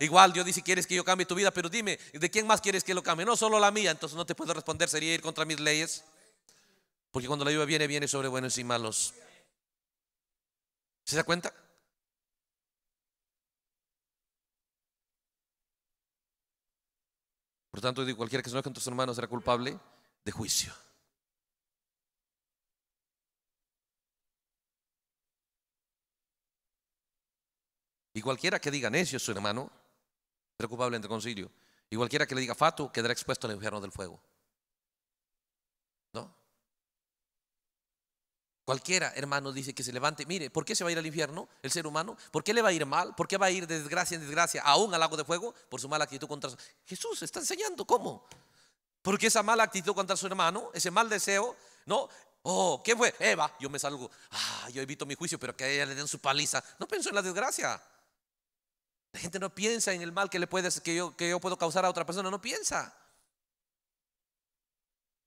Igual Dios dice, quieres que yo cambie tu vida, pero dime, ¿de quién más quieres que lo cambie? No solo la mía, entonces no te puedo responder, sería ir contra mis leyes. Porque cuando la lluvia viene, viene sobre buenos y malos. ¿Se da cuenta? Por tanto, digo, cualquiera que se enoje con tus hermanos será culpable de juicio. Y cualquiera que diga necio a su hermano será culpable entre concilio. Y cualquiera que le diga fato quedará expuesto al infierno del fuego. Cualquiera, hermano, dice que se levante. Mire, ¿por qué se va a ir al infierno el ser humano? ¿Por qué le va a ir mal? ¿Por qué va a ir de desgracia en desgracia, aún al lago de fuego? Por su mala actitud contra su... Jesús está enseñando cómo. Porque esa mala actitud contra su hermano, ese mal deseo, ¿no? Oh, ¿Quién fue? Eva, yo me salgo. Ah, yo evito mi juicio, pero que a ella le den su paliza. No pienso en la desgracia. La gente no piensa en el mal que le puede, que yo, que yo puedo causar a otra persona, no piensa.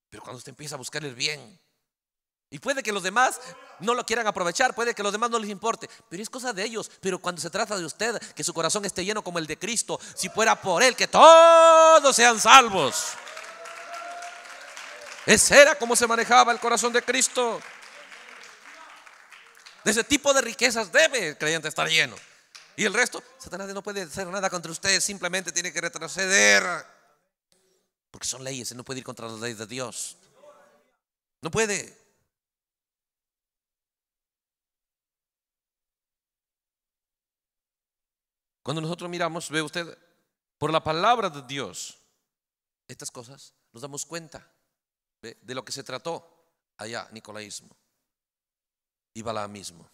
Pero cuando usted empieza a buscar el bien, y puede que los demás no lo quieran aprovechar, puede que los demás no les importe, pero es cosa de ellos. Pero cuando se trata de usted, que su corazón esté lleno como el de Cristo, si fuera por Él, que todos sean salvos. Ese era como se manejaba el corazón de Cristo. De ese tipo de riquezas debe el creyente estar lleno. Y el resto, Satanás no puede hacer nada contra usted, simplemente tiene que retroceder. Porque son leyes, él no puede ir contra las leyes de Dios. No puede. Cuando nosotros miramos, ve usted, por la palabra de Dios, estas cosas nos damos cuenta de lo que se trató allá, Nicolaísmo y Balaamismo.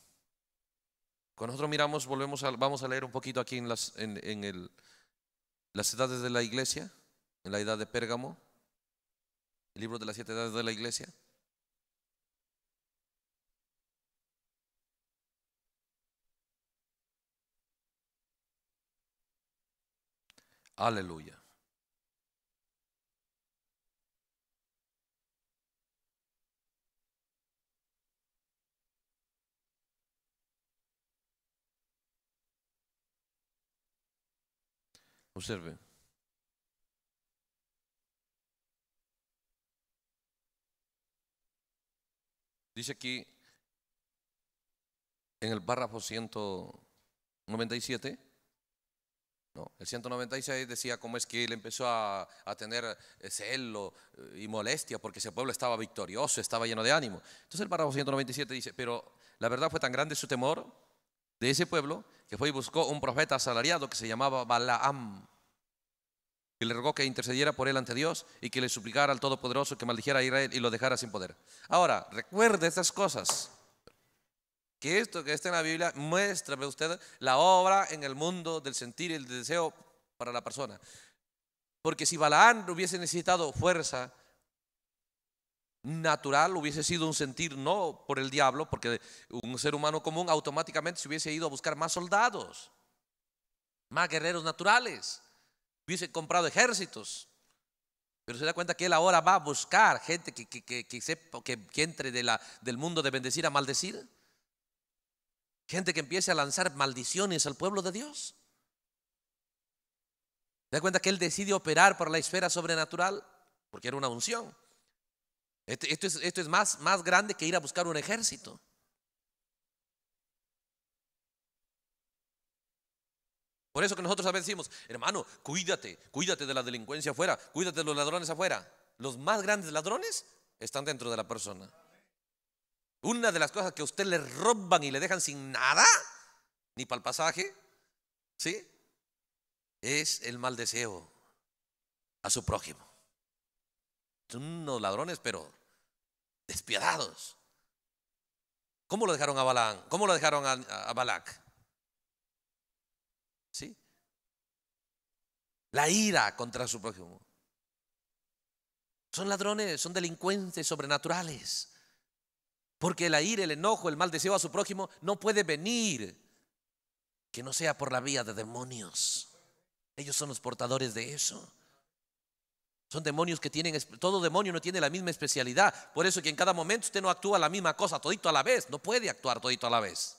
Cuando nosotros miramos, volvemos a, vamos a leer un poquito aquí en las, en, el, las edades de la iglesia, en la edad de Pérgamo, el libro de las siete edades de la iglesia. Aleluya. Observe. Dice aquí en el párrafo 197, el 196 decía cómo es que él empezó a, a, tener eh, celo eh, y molestia porque ese pueblo estaba victorioso, estaba lleno de ánimo. Entonces el párrafo 197 dice, pero la verdad fue tan grande su temor de ese pueblo que fue y buscó un profeta asalariado que se llamaba Balaam, y le rogó que intercediera por él ante Dios y que le suplicara al Todopoderoso que maldijera a Israel y lo dejara sin poder. Ahora, recuerde estas cosas que esto que está en la Biblia, muéstrame usted la obra en el mundo del sentir y el deseo para la persona. Porque si Balaán hubiese necesitado fuerza natural, hubiese sido un sentir no por el diablo, porque un ser humano común automáticamente se hubiese ido a buscar más soldados, más guerreros naturales, hubiese comprado ejércitos. Pero se da cuenta que él ahora va a buscar gente que, que, entre de la, del mundo de bendecir a maldecir. Gente que empiece a lanzar maldiciones al pueblo de Dios. Se da cuenta que él decide operar por la esfera sobrenatural? Porque era una unción. Este, esto, es, más, más grande que ir a buscar un ejército. Por eso que nosotros a veces decimos, hermano, cuídate, cuídate de la delincuencia afuera, cuídate de los ladrones afuera. Los más grandes ladrones están dentro de la persona. Una de las cosas que a usted le roban y le dejan sin nada, ni para el pasaje, ¿sí? Es el mal deseo a su prójimo. Son unos ladrones, pero despiadados. ¿Cómo lo dejaron a Balán? ¿Cómo lo dejaron a, a Balac? ¿Sí? La ira contra su prójimo. Son ladrones, son delincuentes sobrenaturales. Porque la ira, el enojo, el mal deseo a su prójimo no puede venir que no sea por la vía de demonios. Ellos son los portadores de eso. Son demonios que tienen, todo demonio no tiene la misma especialidad. Por eso que en cada momento usted no actúa la misma cosa, todito a la vez. No puede actuar todito a la vez.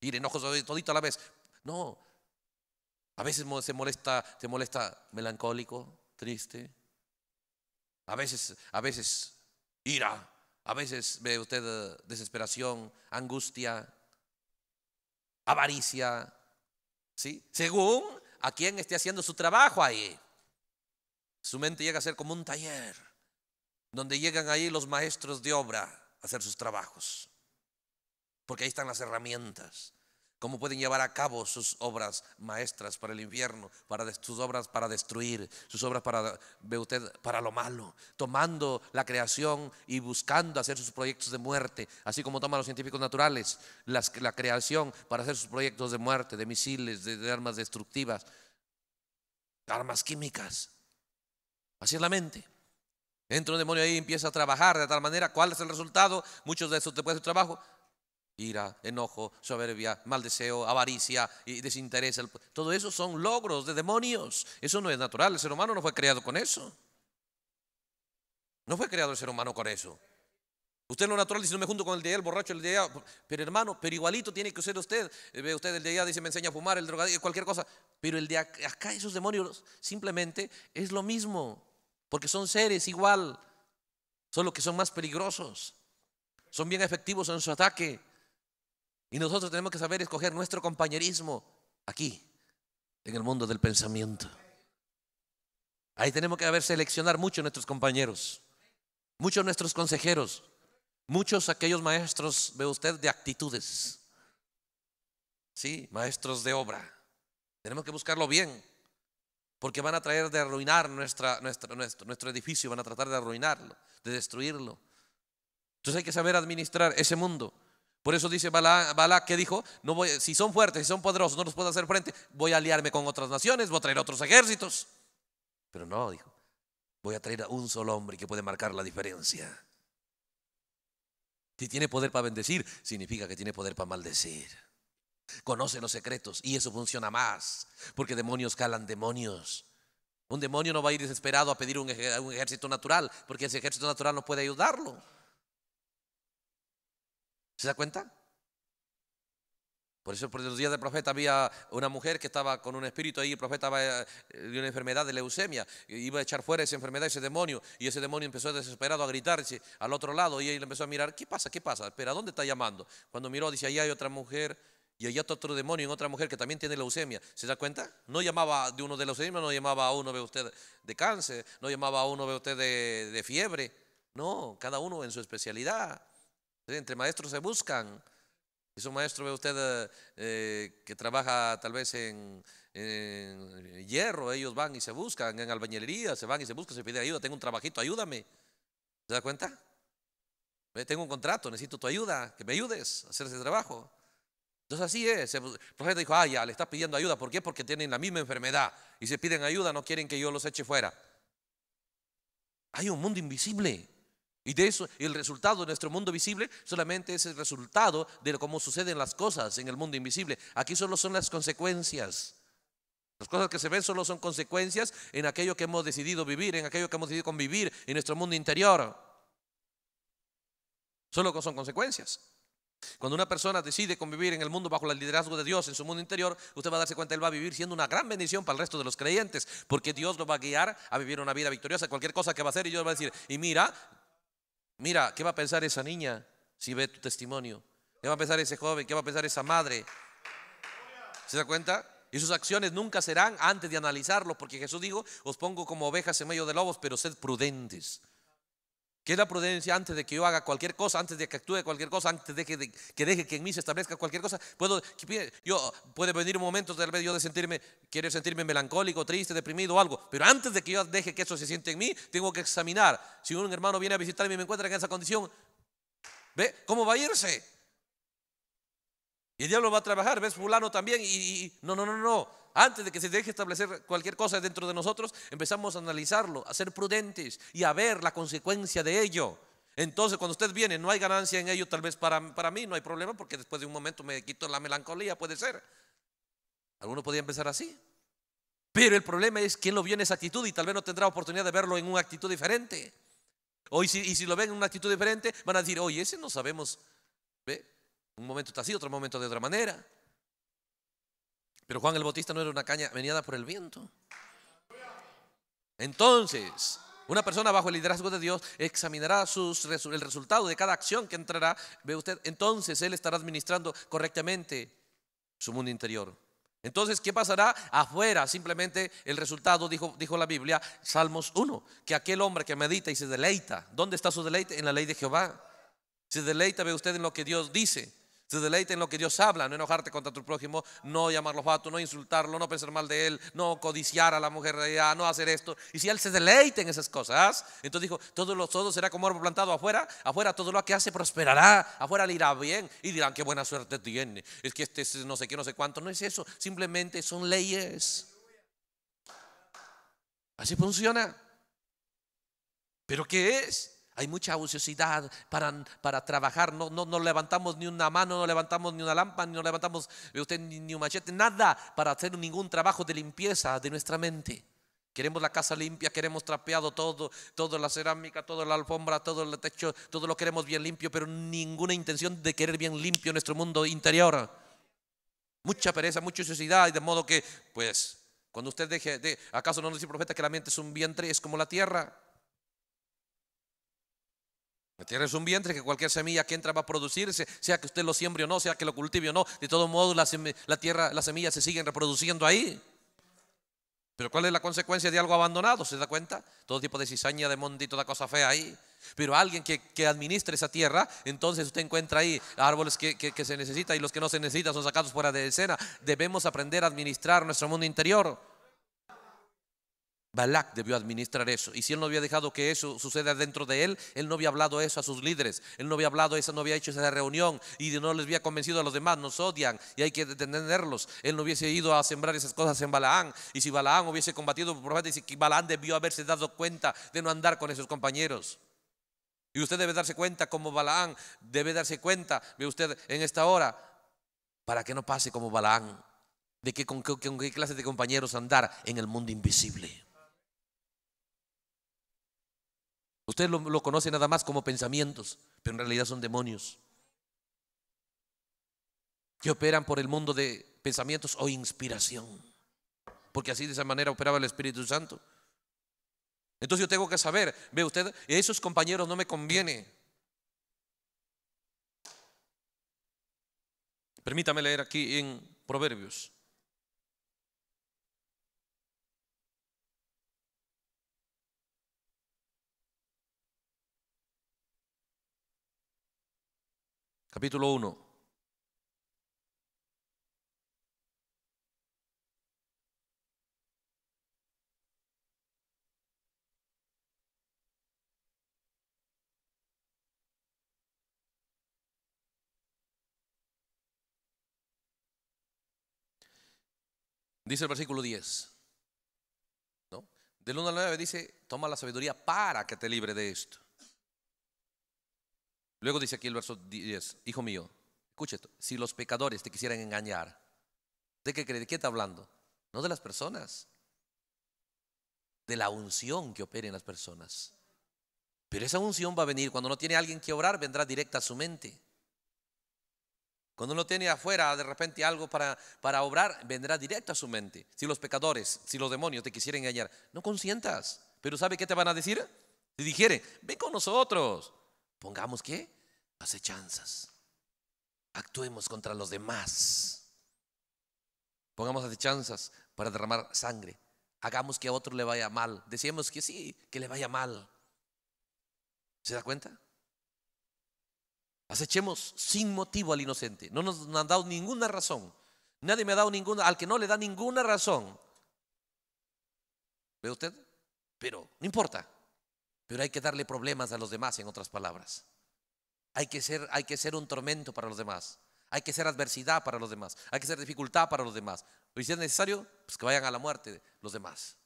Ir enojo, todito a la vez. No. A veces se molesta, se molesta melancólico, triste. A veces, a veces ira. A veces ve usted eh, desesperación, angustia, avaricia, ¿sí? Según a quien esté haciendo su trabajo ahí. Su mente llega a ser como un taller, donde llegan ahí los maestros de obra a hacer sus trabajos, porque ahí están las herramientas cómo pueden llevar a cabo sus obras maestras para el infierno, para sus obras para destruir, sus obras para usted para lo malo, tomando la creación y buscando hacer sus proyectos de muerte, así como toman los científicos naturales la creación para hacer sus proyectos de muerte, de misiles, de, armas destructivas, armas químicas. Así es la mente. Entra un demonio ahí y empieza a trabajar de tal manera, ¿cuál es el resultado? Muchos de esos después de su trabajo ira, enojo, soberbia, mal deseo, avaricia y desinterés. Todo eso son logros de demonios. Eso no es natural. El ser humano no fue creado con eso. No fue creado el ser humano con eso. Usted lo natural dice, no me junto con el de el borracho, el de Pero hermano, pero igualito tiene que ser usted. Eh, ve usted el de allá, dice, me enseña a fumar, el drogadicto, eh, cualquier cosa. Pero el de acá, acá, esos demonios, simplemente es lo mismo. Porque son seres igual, Son los que son más peligrosos. Son bien efectivos en su ataque. Y nosotros tenemos que saber escoger nuestro compañerismo aquí, en el mundo del pensamiento. Ahí tenemos que saber seleccionar mucho nuestros compañeros, muchos nuestros consejeros, muchos aquellos maestros, ve usted, de actitudes. Sí, maestros de obra. Tenemos que buscarlo bien, porque van a traer de arruinar nuestro, nuestro edificio, van a tratar de arruinarlo, de destruirlo. Entonces hay que saber administrar ese mundo. Por eso dice Balak que dijo, si son fuertes, si son poderosos, no los puedo hacer frente, voy a aliarme con otras naciones, voy a traer otros ejércitos. Pero no, dijo, voy a traer a un solo hombre que puede marcar la diferencia. Si tiene poder para bendecir, significa que tiene poder para maldecir. Conoce los secretos y eso funciona más, porque demonios calan demonios. Un demonio no va a ir desesperado a pedir un, un ejército natural, porque ese ejército natural no puede ayudarlo. ¿Se da cuenta? Por eso por los días del profeta había una mujer que estaba con un espíritu ahí, el profeta eh, de una enfermedad de leucemia, iba a echar fuera esa enfermedad, ese demonio, y ese demonio empezó desesperado a gritarse al otro lado y él empezó a mirar, ¿qué pasa? ¿Qué pasa? Espera, ¿dónde está llamando? Cuando miró, dice, ahí hay otra mujer y allá está otro demonio en otra mujer que también tiene leucemia. ¿Se da cuenta? No llamaba de uno de los leucemia, no llamaba a uno de usted de cáncer, no llamaba a uno de usted de fiebre, no, cada uno en su especialidad. Entre maestros se buscan. Es un maestro, ve usted, eh, que trabaja tal vez en, hierro, ellos van y se buscan, en albañilería, se van y se buscan, se pide ayuda, tengo un trabajito, ayúdame. ¿Se da cuenta? Tengo un contrato, necesito tu ayuda, que me ayudes a hacer ese trabajo. Entonces así es. El profeta dijo, ah, ya, le estás pidiendo ayuda. ¿Por qué? Porque tienen la misma enfermedad. Y se piden ayuda, no quieren que yo los eche fuera. Hay un mundo invisible. Y de eso, el resultado de nuestro mundo visible solamente es el resultado de cómo suceden las cosas en el mundo invisible. Aquí solo son las consecuencias. Las cosas que se ven solo son consecuencias en aquello que hemos decidido vivir, en aquello que hemos decidido convivir, en nuestro mundo interior. Solo son consecuencias. Cuando una persona decide convivir en el mundo bajo el liderazgo de Dios en su mundo interior, usted va a darse cuenta, él va a vivir siendo una gran bendición para el resto de los creyentes, porque Dios lo va a guiar a vivir una vida victoriosa. Cualquier cosa que va a hacer, y Dios va a decir, y mira, Mira, ¿qué va a pensar esa niña si ve tu testimonio? ¿Qué va a pensar ese joven? ¿Qué va a pensar esa madre? ¿Se da cuenta? Y sus acciones nunca serán antes de analizarlos porque Jesús dijo, os pongo como ovejas en medio de lobos, pero sed prudentes que es la prudencia antes de que yo haga cualquier cosa, antes de que actúe cualquier cosa, antes de que, que deje que en mí se establezca cualquier cosa. Puedo, yo, puede venir un momento tal de sentirme, quiero sentirme melancólico, triste, deprimido o algo, pero antes de que yo deje que eso se siente en mí, tengo que examinar. Si un hermano viene a visitarme y me encuentra en esa condición, ¿ve cómo va a irse? Y el diablo va a trabajar, ves fulano también, y, no, no, no, no. Antes de que se deje establecer cualquier cosa dentro de nosotros, empezamos a analizarlo, a ser prudentes y a ver la consecuencia de ello. Entonces, cuando usted viene, no hay ganancia en ello, tal vez para, para mí no hay problema, porque después de un momento me quito la melancolía, puede ser. Algunos podía empezar así. Pero el problema es quién lo vio en esa actitud y tal vez no tendrá oportunidad de verlo en una actitud diferente. y si, y si lo ven en una actitud diferente, van a decir, oye, ese no sabemos. ¿Ve? Un momento está así, otro momento de otra manera. Pero Juan el Bautista no era una caña venida por el viento. Entonces, una persona bajo el liderazgo de Dios examinará el resultado de cada acción que entrará. Ve usted, entonces Él estará administrando correctamente su mundo interior. Entonces, ¿qué pasará afuera? Simplemente el resultado, dijo, dijo la Biblia, Salmos 1, que aquel hombre que medita y se deleita, ¿dónde está su deleite? En la ley de Jehová. Se deleita, ve usted, en lo que Dios dice. Se deleite en lo que Dios habla, no enojarte contra tu prójimo, no llamarlo fato, no insultarlo, no pensar mal de él, no codiciar a la mujer de no hacer esto. Y si él se deleite en esas cosas, entonces dijo, todo lo todo será como árbol plantado afuera, afuera todo lo que hace prosperará, afuera le irá bien y dirán qué buena suerte tiene. Es que este no sé qué, no sé cuánto, no es eso, simplemente son leyes. Así funciona. ¿Pero qué es? Hay mucha ociosidad para, para trabajar. No, no, levantamos ni una mano, no levantamos ni una lámpara, no levantamos eh, usted ni, un machete, nada para hacer ningún trabajo de limpieza de nuestra mente. Queremos la casa limpia, queremos trapeado todo, toda la cerámica, toda la alfombra, todo el techo, todo lo queremos bien limpio, pero ninguna intención de querer bien limpio nuestro mundo interior. Mucha pereza, mucha ociosidad, y de modo que, pues, cuando usted deje, de, ¿acaso no nos dice el profeta que la mente es un vientre, es como la tierra? La tierra es un vientre que cualquier semilla que entra va a producirse, sea que usted lo siembre o no, sea que lo cultive o no. De todo modo la, tierra, las semillas se siguen reproduciendo ahí. Pero ¿cuál es la consecuencia de algo abandonado? ¿Se da cuenta? Todo tipo de cizaña, de monte y toda cosa fea ahí. Pero alguien que, administre esa tierra, entonces usted encuentra ahí árboles que, que se necesitan y los que no se necesitan son sacados fuera de escena. Debemos aprender a administrar nuestro mundo interior. Balak debió administrar eso. Y si él no había dejado que eso suceda dentro de él, él no había hablado eso a sus líderes. Él no había hablado eso, no había hecho esa reunión y no les había convencido a los demás. Nos odian y hay que detenerlos. Él no hubiese ido a sembrar esas cosas en Balaán. Y si Balaán hubiese combatido por profeta, dice que Balaán debió haberse dado cuenta de no andar con esos compañeros. Y usted debe darse cuenta como Balaán, debe darse cuenta, ve usted, en esta hora, para que no pase como Balaán, de que con qué clase de compañeros andar en el mundo invisible. Usted lo, lo conoce nada más como pensamientos, pero en realidad son demonios que operan por el mundo de pensamientos o inspiración. Porque así de esa manera operaba el Espíritu Santo. Entonces yo tengo que saber, ve usted, esos compañeros no me conviene. Permítame leer aquí en Proverbios capítulo 1. Dice el versículo 10. ¿no? Del 1 al 9 dice, toma la sabiduría para que te libre de esto. Luego dice aquí el verso 10, hijo mío, escucha si los pecadores te quisieran engañar, ¿de qué cree? ¿De está hablando? No de las personas, de la unción que opera en las personas. Pero esa unción va a venir, cuando no tiene alguien que obrar, vendrá directa a su mente. Cuando no tiene afuera de repente algo para, para obrar, vendrá directa a su mente. Si los pecadores, si los demonios te quisieran engañar, no consientas. Pero ¿sabe qué te van a decir? Te dijere ven con nosotros. Pongamos que Acechanzas. Actuemos contra los demás. Pongamos acechanzas para derramar sangre. Hagamos que a otro le vaya mal. Decíamos que sí, que le vaya mal. ¿Se da cuenta? Acechemos sin motivo al inocente. No nos han dado ninguna razón. Nadie me ha dado ninguna, al que no le da ninguna razón. ¿Ve usted? Pero no importa pero hay que darle problemas a los demás, en otras palabras. Hay que ser, hay que ser un tormento para los demás. Hay que ser adversidad para los demás. Hay que ser dificultad para los demás. Y si es necesario, pues que vayan a la muerte los demás.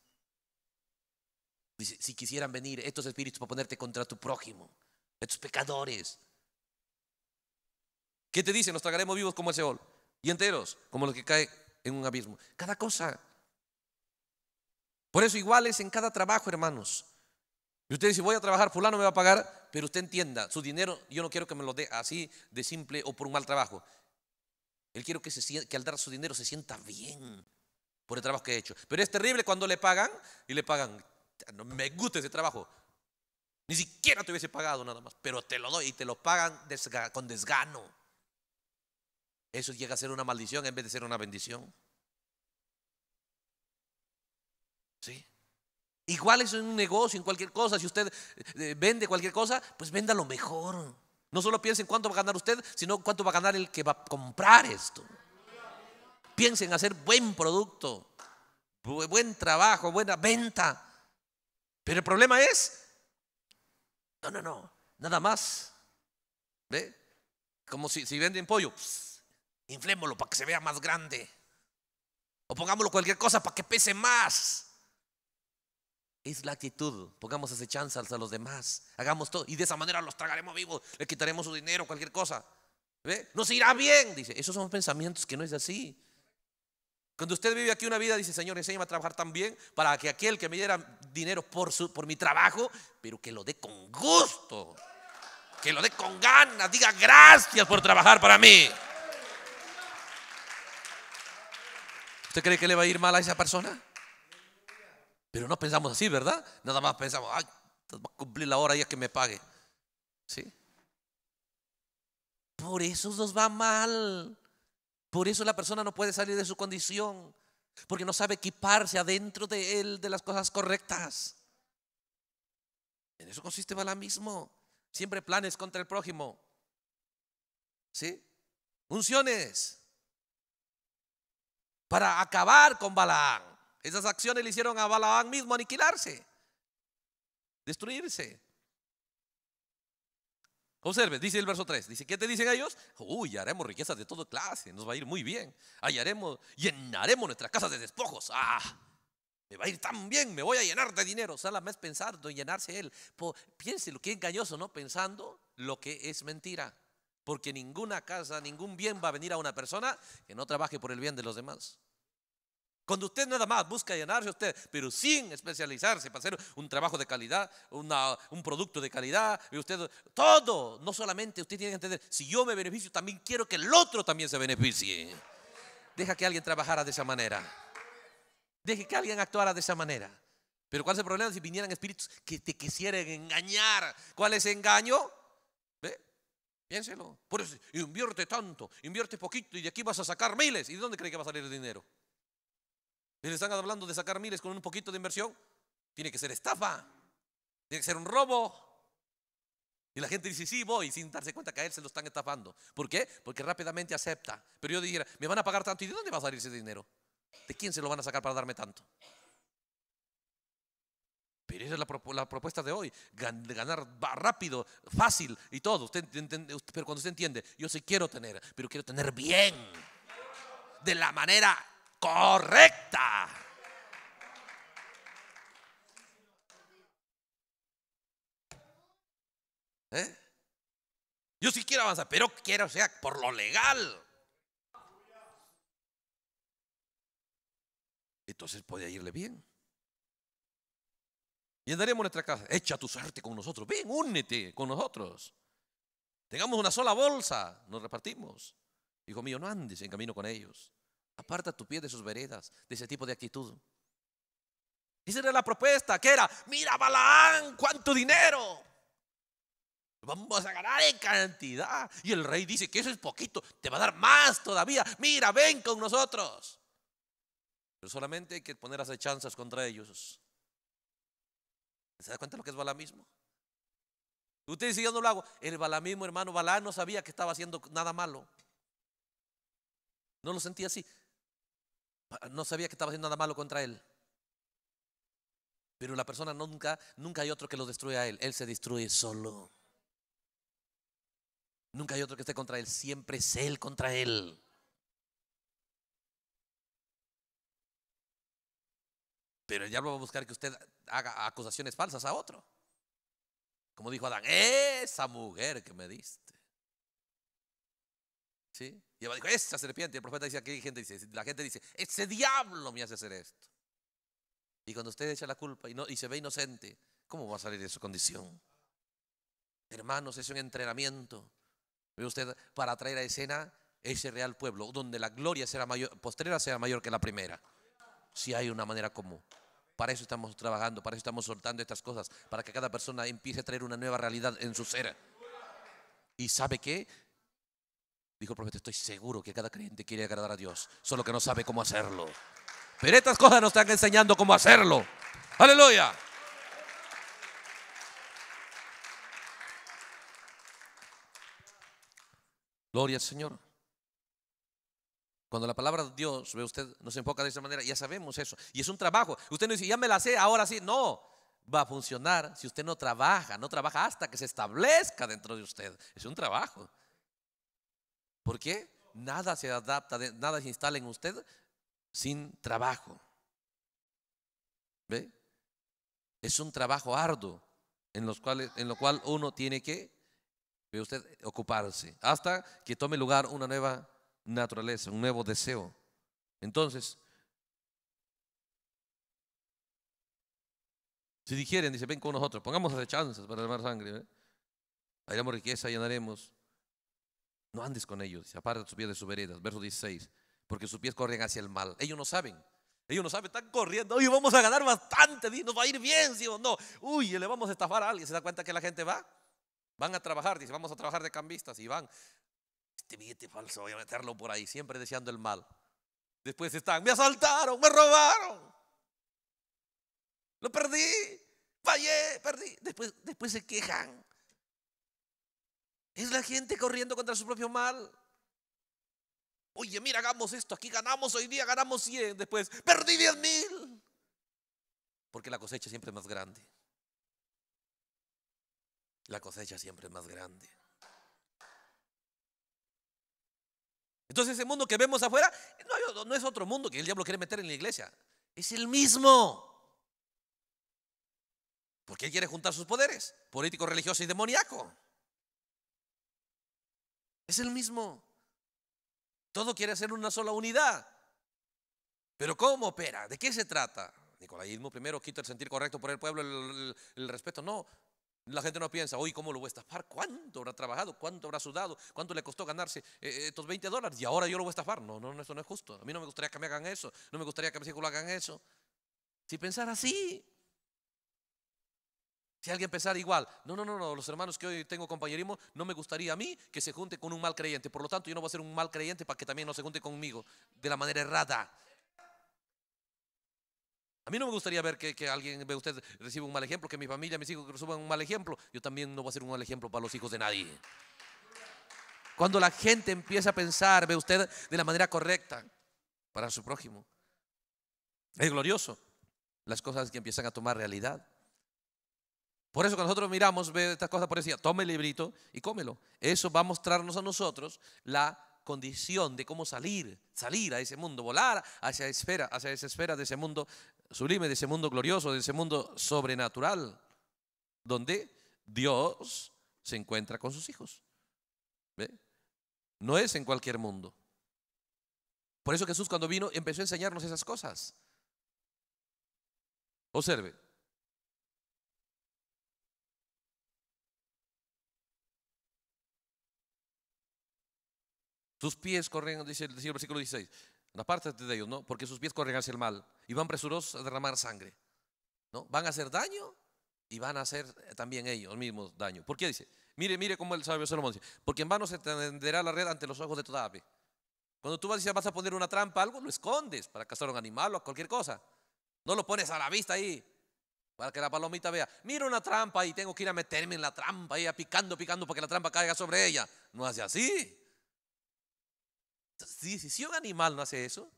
Dice, si quisieran venir estos espíritus para ponerte contra tu prójimo, estos pecadores. ¿Qué te dicen? Nos tragaremos vivos como el Seol y enteros como los que cae en un abismo. Cada cosa. Por eso iguales en cada trabajo, hermanos. Y usted dice, voy a trabajar, fulano me va a pagar, pero usted entienda, su dinero yo no quiero que me lo dé así de simple o por un mal trabajo. Él quiere que, que al dar su dinero se sienta bien por el trabajo que ha hecho. Pero es terrible cuando le pagan y le pagan, ah, no me gusta ese trabajo. Ni siquiera te hubiese pagado nada más, pero te lo doy y te lo pagan con desgano. Eso llega a ser una maldición en vez de ser una bendición. ¿Sí? Igual es un negocio, en cualquier cosa. Si usted eh, eh, vende cualquier cosa, pues venda lo mejor. No solo piense en cuánto va a ganar usted, sino cuánto va a ganar el que va a comprar esto. piensen en hacer buen producto, buen trabajo, buena venta. Pero el problema es, no, no, no, nada más. ¿Ve? Como si, si venden pollo, inflémoslo para que se vea más grande. O pongámoslo cualquier cosa para que pese más. Es la actitud. Pongamos acechanzas a los demás. Hagamos todo. Y de esa manera los tragaremos vivos. Le quitaremos su dinero, cualquier cosa. ¿Ve? Nos irá bien. Dice, esos son pensamientos que no es así. Cuando usted vive aquí una vida, dice, Señor, enséñame a trabajar tan bien para que aquel que me diera dinero por, por mi trabajo, pero que lo dé con gusto. Que lo dé con ganas. Diga gracias por trabajar para mí. ¿Usted cree que le va a ir mal a esa persona? Pero no pensamos así, ¿verdad? Nada más pensamos, ay, va a cumplir la hora ya que me pague. ¿Sí? Por eso nos va mal. Por eso la persona no puede salir de su condición. Porque no sabe equiparse adentro de él de las cosas correctas. En eso consiste mismo Siempre planes contra el prójimo. ¿Sí? Funciones Para acabar con Balaam. Esas acciones le hicieron a Balaam mismo aniquilarse, destruirse. Observe, dice el verso 3, dice, ¿qué te dicen ellos? Uy, haremos riquezas de toda clase, nos va a ir muy bien. Hallaremos, llenaremos nuestras casas de despojos. Ah, me va a ir tan bien, me voy a llenar de dinero. Sala más pensando en llenarse él. Piénselo piense lo que engañoso, ¿no? Pensando lo que es mentira. Porque ninguna casa, ningún bien va a venir a una persona que no trabaje por el bien de los demás. Cuando usted nada más busca llenarse usted, pero sin especializarse para hacer un trabajo de calidad, un producto de calidad, y usted todo, no solamente usted tiene que entender, si yo me beneficio, también quiero que el otro también se beneficie. Deja que alguien trabajara de esa manera. Deje que alguien actuara de esa manera. Pero ¿cuál es el problema si vinieran espíritus que te quisieran engañar? ¿Cuál es el engaño? ¿Ve? Piénselo. Por eso, invierte tanto, invierte poquito y de aquí vas a sacar miles. ¿Y de dónde cree que va a salir el dinero? Y le están hablando de sacar miles con un poquito de inversión. Tiene que ser estafa. Tiene que ser un robo. Y la gente dice, sí, voy, sin darse cuenta que a él se lo están estafando. ¿Por qué? Porque rápidamente acepta. Pero yo dijera, me van a pagar tanto. ¿Y de dónde va a salir ese dinero? ¿De quién se lo van a sacar para darme tanto? Pero esa es la, propuesta de hoy. ganar rápido, fácil y todo. pero cuando usted entiende, yo sí quiero tener, pero quiero tener bien. De la manera correcta. ¿Eh? Yo sí quiero avanzar, pero quiero, o sea, por lo legal. Entonces puede irle bien. Y andaremos en nuestra casa. Echa tu suerte con nosotros. Ven, únete con nosotros. Tengamos una sola bolsa. Nos repartimos. Hijo mío, no andes en camino con ellos. Aparta tu pie de sus veredas, de ese tipo de actitud. Esa era la propuesta, que era, mira Balaán, cuánto dinero. Vamos a ganar en cantidad. Y el rey dice que eso es poquito, te va a dar más todavía. Mira, ven con nosotros. Pero solamente hay que poner acechanzas contra ellos. ¿Se da cuenta lo que es balamismo? Usted dice, yo no lo hago. El balamismo, hermano, Balaán no sabía que estaba haciendo nada malo. No lo sentía así. No sabía que estaba haciendo nada malo contra él. Pero la persona nunca, nunca hay otro que lo destruya a él. Él se destruye solo. Nunca hay otro que esté contra él. Siempre es él contra él. Pero ya diablo va a buscar que usted haga acusaciones falsas a otro. Como dijo Adán, esa mujer que me diste. ¿Sí? Y esa serpiente. el profeta dice, aquí gente dice, la gente dice, ese diablo me hace hacer esto. Y cuando usted echa la culpa y, no, se ve inocente, ¿cómo va a salir de su condición? Hermanos, es un entrenamiento. Ve usted para traer a escena ese real pueblo, donde la gloria será mayor, postrera será mayor que la primera. Si hay una manera común. Para eso estamos trabajando, para eso estamos soltando estas cosas, para que cada persona empiece a traer una nueva realidad en su ser. Y sabe qué. Dijo el profeta, estoy seguro que cada creyente quiere agradar a Dios, solo que no sabe cómo hacerlo. Pero estas cosas nos están enseñando cómo hacerlo. Aleluya. Gloria al Señor. Cuando la palabra de Dios, ve usted, nos enfoca de esa manera, ya sabemos eso. Y es un trabajo. Usted no dice, ya me la sé, ahora sí. No, va a funcionar si usted no trabaja, no trabaja hasta que se establezca dentro de usted. Es un trabajo. ¿Por qué? Nada se adapta, nada se instala en usted sin trabajo. ¿Ve? Es un trabajo arduo en, en lo cual uno tiene que, usted, ocuparse hasta que tome lugar una nueva naturaleza, un nuevo deseo. Entonces, si digieren, dice, ven con nosotros, pongamos rechanzas para derramar sangre. Haremos riqueza, llenaremos no andes con ellos, se aparta tus pies de sus veredas, verso 16, porque sus pies corren hacia el mal. Ellos no saben, ellos no saben, están corriendo, oye, vamos a ganar bastante, nos va a ir bien, sí o no. Uy, le vamos a estafar a alguien, ¿se da cuenta que la gente va? Van a trabajar, dice, vamos a trabajar de cambistas y van. Este billete falso, voy a meterlo por ahí, siempre deseando el mal. Después están, me asaltaron, me robaron. Lo perdí, fallé, perdí. Después, después se quejan. Es la gente corriendo contra su propio mal. Oye, mira, hagamos esto. Aquí ganamos hoy día, ganamos 100. Después, perdí 10 mil. Porque la cosecha siempre es más grande. La cosecha siempre es más grande. Entonces ese mundo que vemos afuera no, es otro mundo que el diablo quiere meter en la iglesia. Es el mismo. Porque él quiere juntar sus poderes, político, religioso y demoníaco. Es el mismo. Todo quiere ser una sola unidad. Pero ¿cómo opera? ¿De qué se trata? Nicolaísmo primero quita el sentir correcto por el pueblo, el, respeto. No, la gente no piensa, hoy cómo lo voy a estafar, cuánto habrá trabajado, cuánto habrá sudado, cuánto le costó ganarse eh, eh, estos 20 dólares y ahora yo lo voy a estafar. No, no, no, no es justo. A mí no me gustaría que me hagan eso, no me gustaría que me hijos lo hagan eso. Si pensar así, si alguien pensara igual, no, no, no, no, los hermanos que hoy tengo compañerismo, no me gustaría a mí que se junte con un mal creyente. Por lo tanto, yo no voy a ser un mal creyente para que también no se junte conmigo de la manera errada. A mí no me gustaría ver que, alguien ve usted reciba un mal ejemplo, que mi familia, mis hijos reciban un mal ejemplo. Yo también no voy a ser un mal ejemplo para los hijos de nadie. Cuando la gente empieza a pensar, ve usted, de la manera correcta para su prójimo. Es glorioso las cosas que empiezan a tomar realidad. Por eso que nosotros miramos, ve estas cosas por decía, tome el librito y cómelo. Eso va a mostrarnos a nosotros la condición de cómo salir, salir a ese mundo, volar hacia esfera, hacia esa esfera de ese mundo sublime, de ese mundo glorioso, de ese mundo sobrenatural, donde Dios se encuentra con sus hijos. ¿Ve? No es en cualquier mundo. Por eso Jesús cuando vino empezó a enseñarnos esas cosas. Observe, Sus pies corren, dice, el versículo 16, parte de ellos, ¿no? Porque sus pies corren hacia el mal y van presurosos a derramar sangre, ¿no? Van a hacer daño y van a hacer eh, también ellos mismos daño. ¿Por qué dice? Mire, mire cómo el sabio Salomón dice, porque en vano se tenderá la red ante los ojos de toda ave. Cuando tú vas, a poner una trampa, algo, lo escondes para cazar a un animal o a cualquier cosa. No lo pones a la vista ahí para que la palomita vea, mira una trampa y tengo que ir a meterme en la trampa, a picando, picando para que la trampa caiga sobre ella. No hace así. Si un animal no hace eso.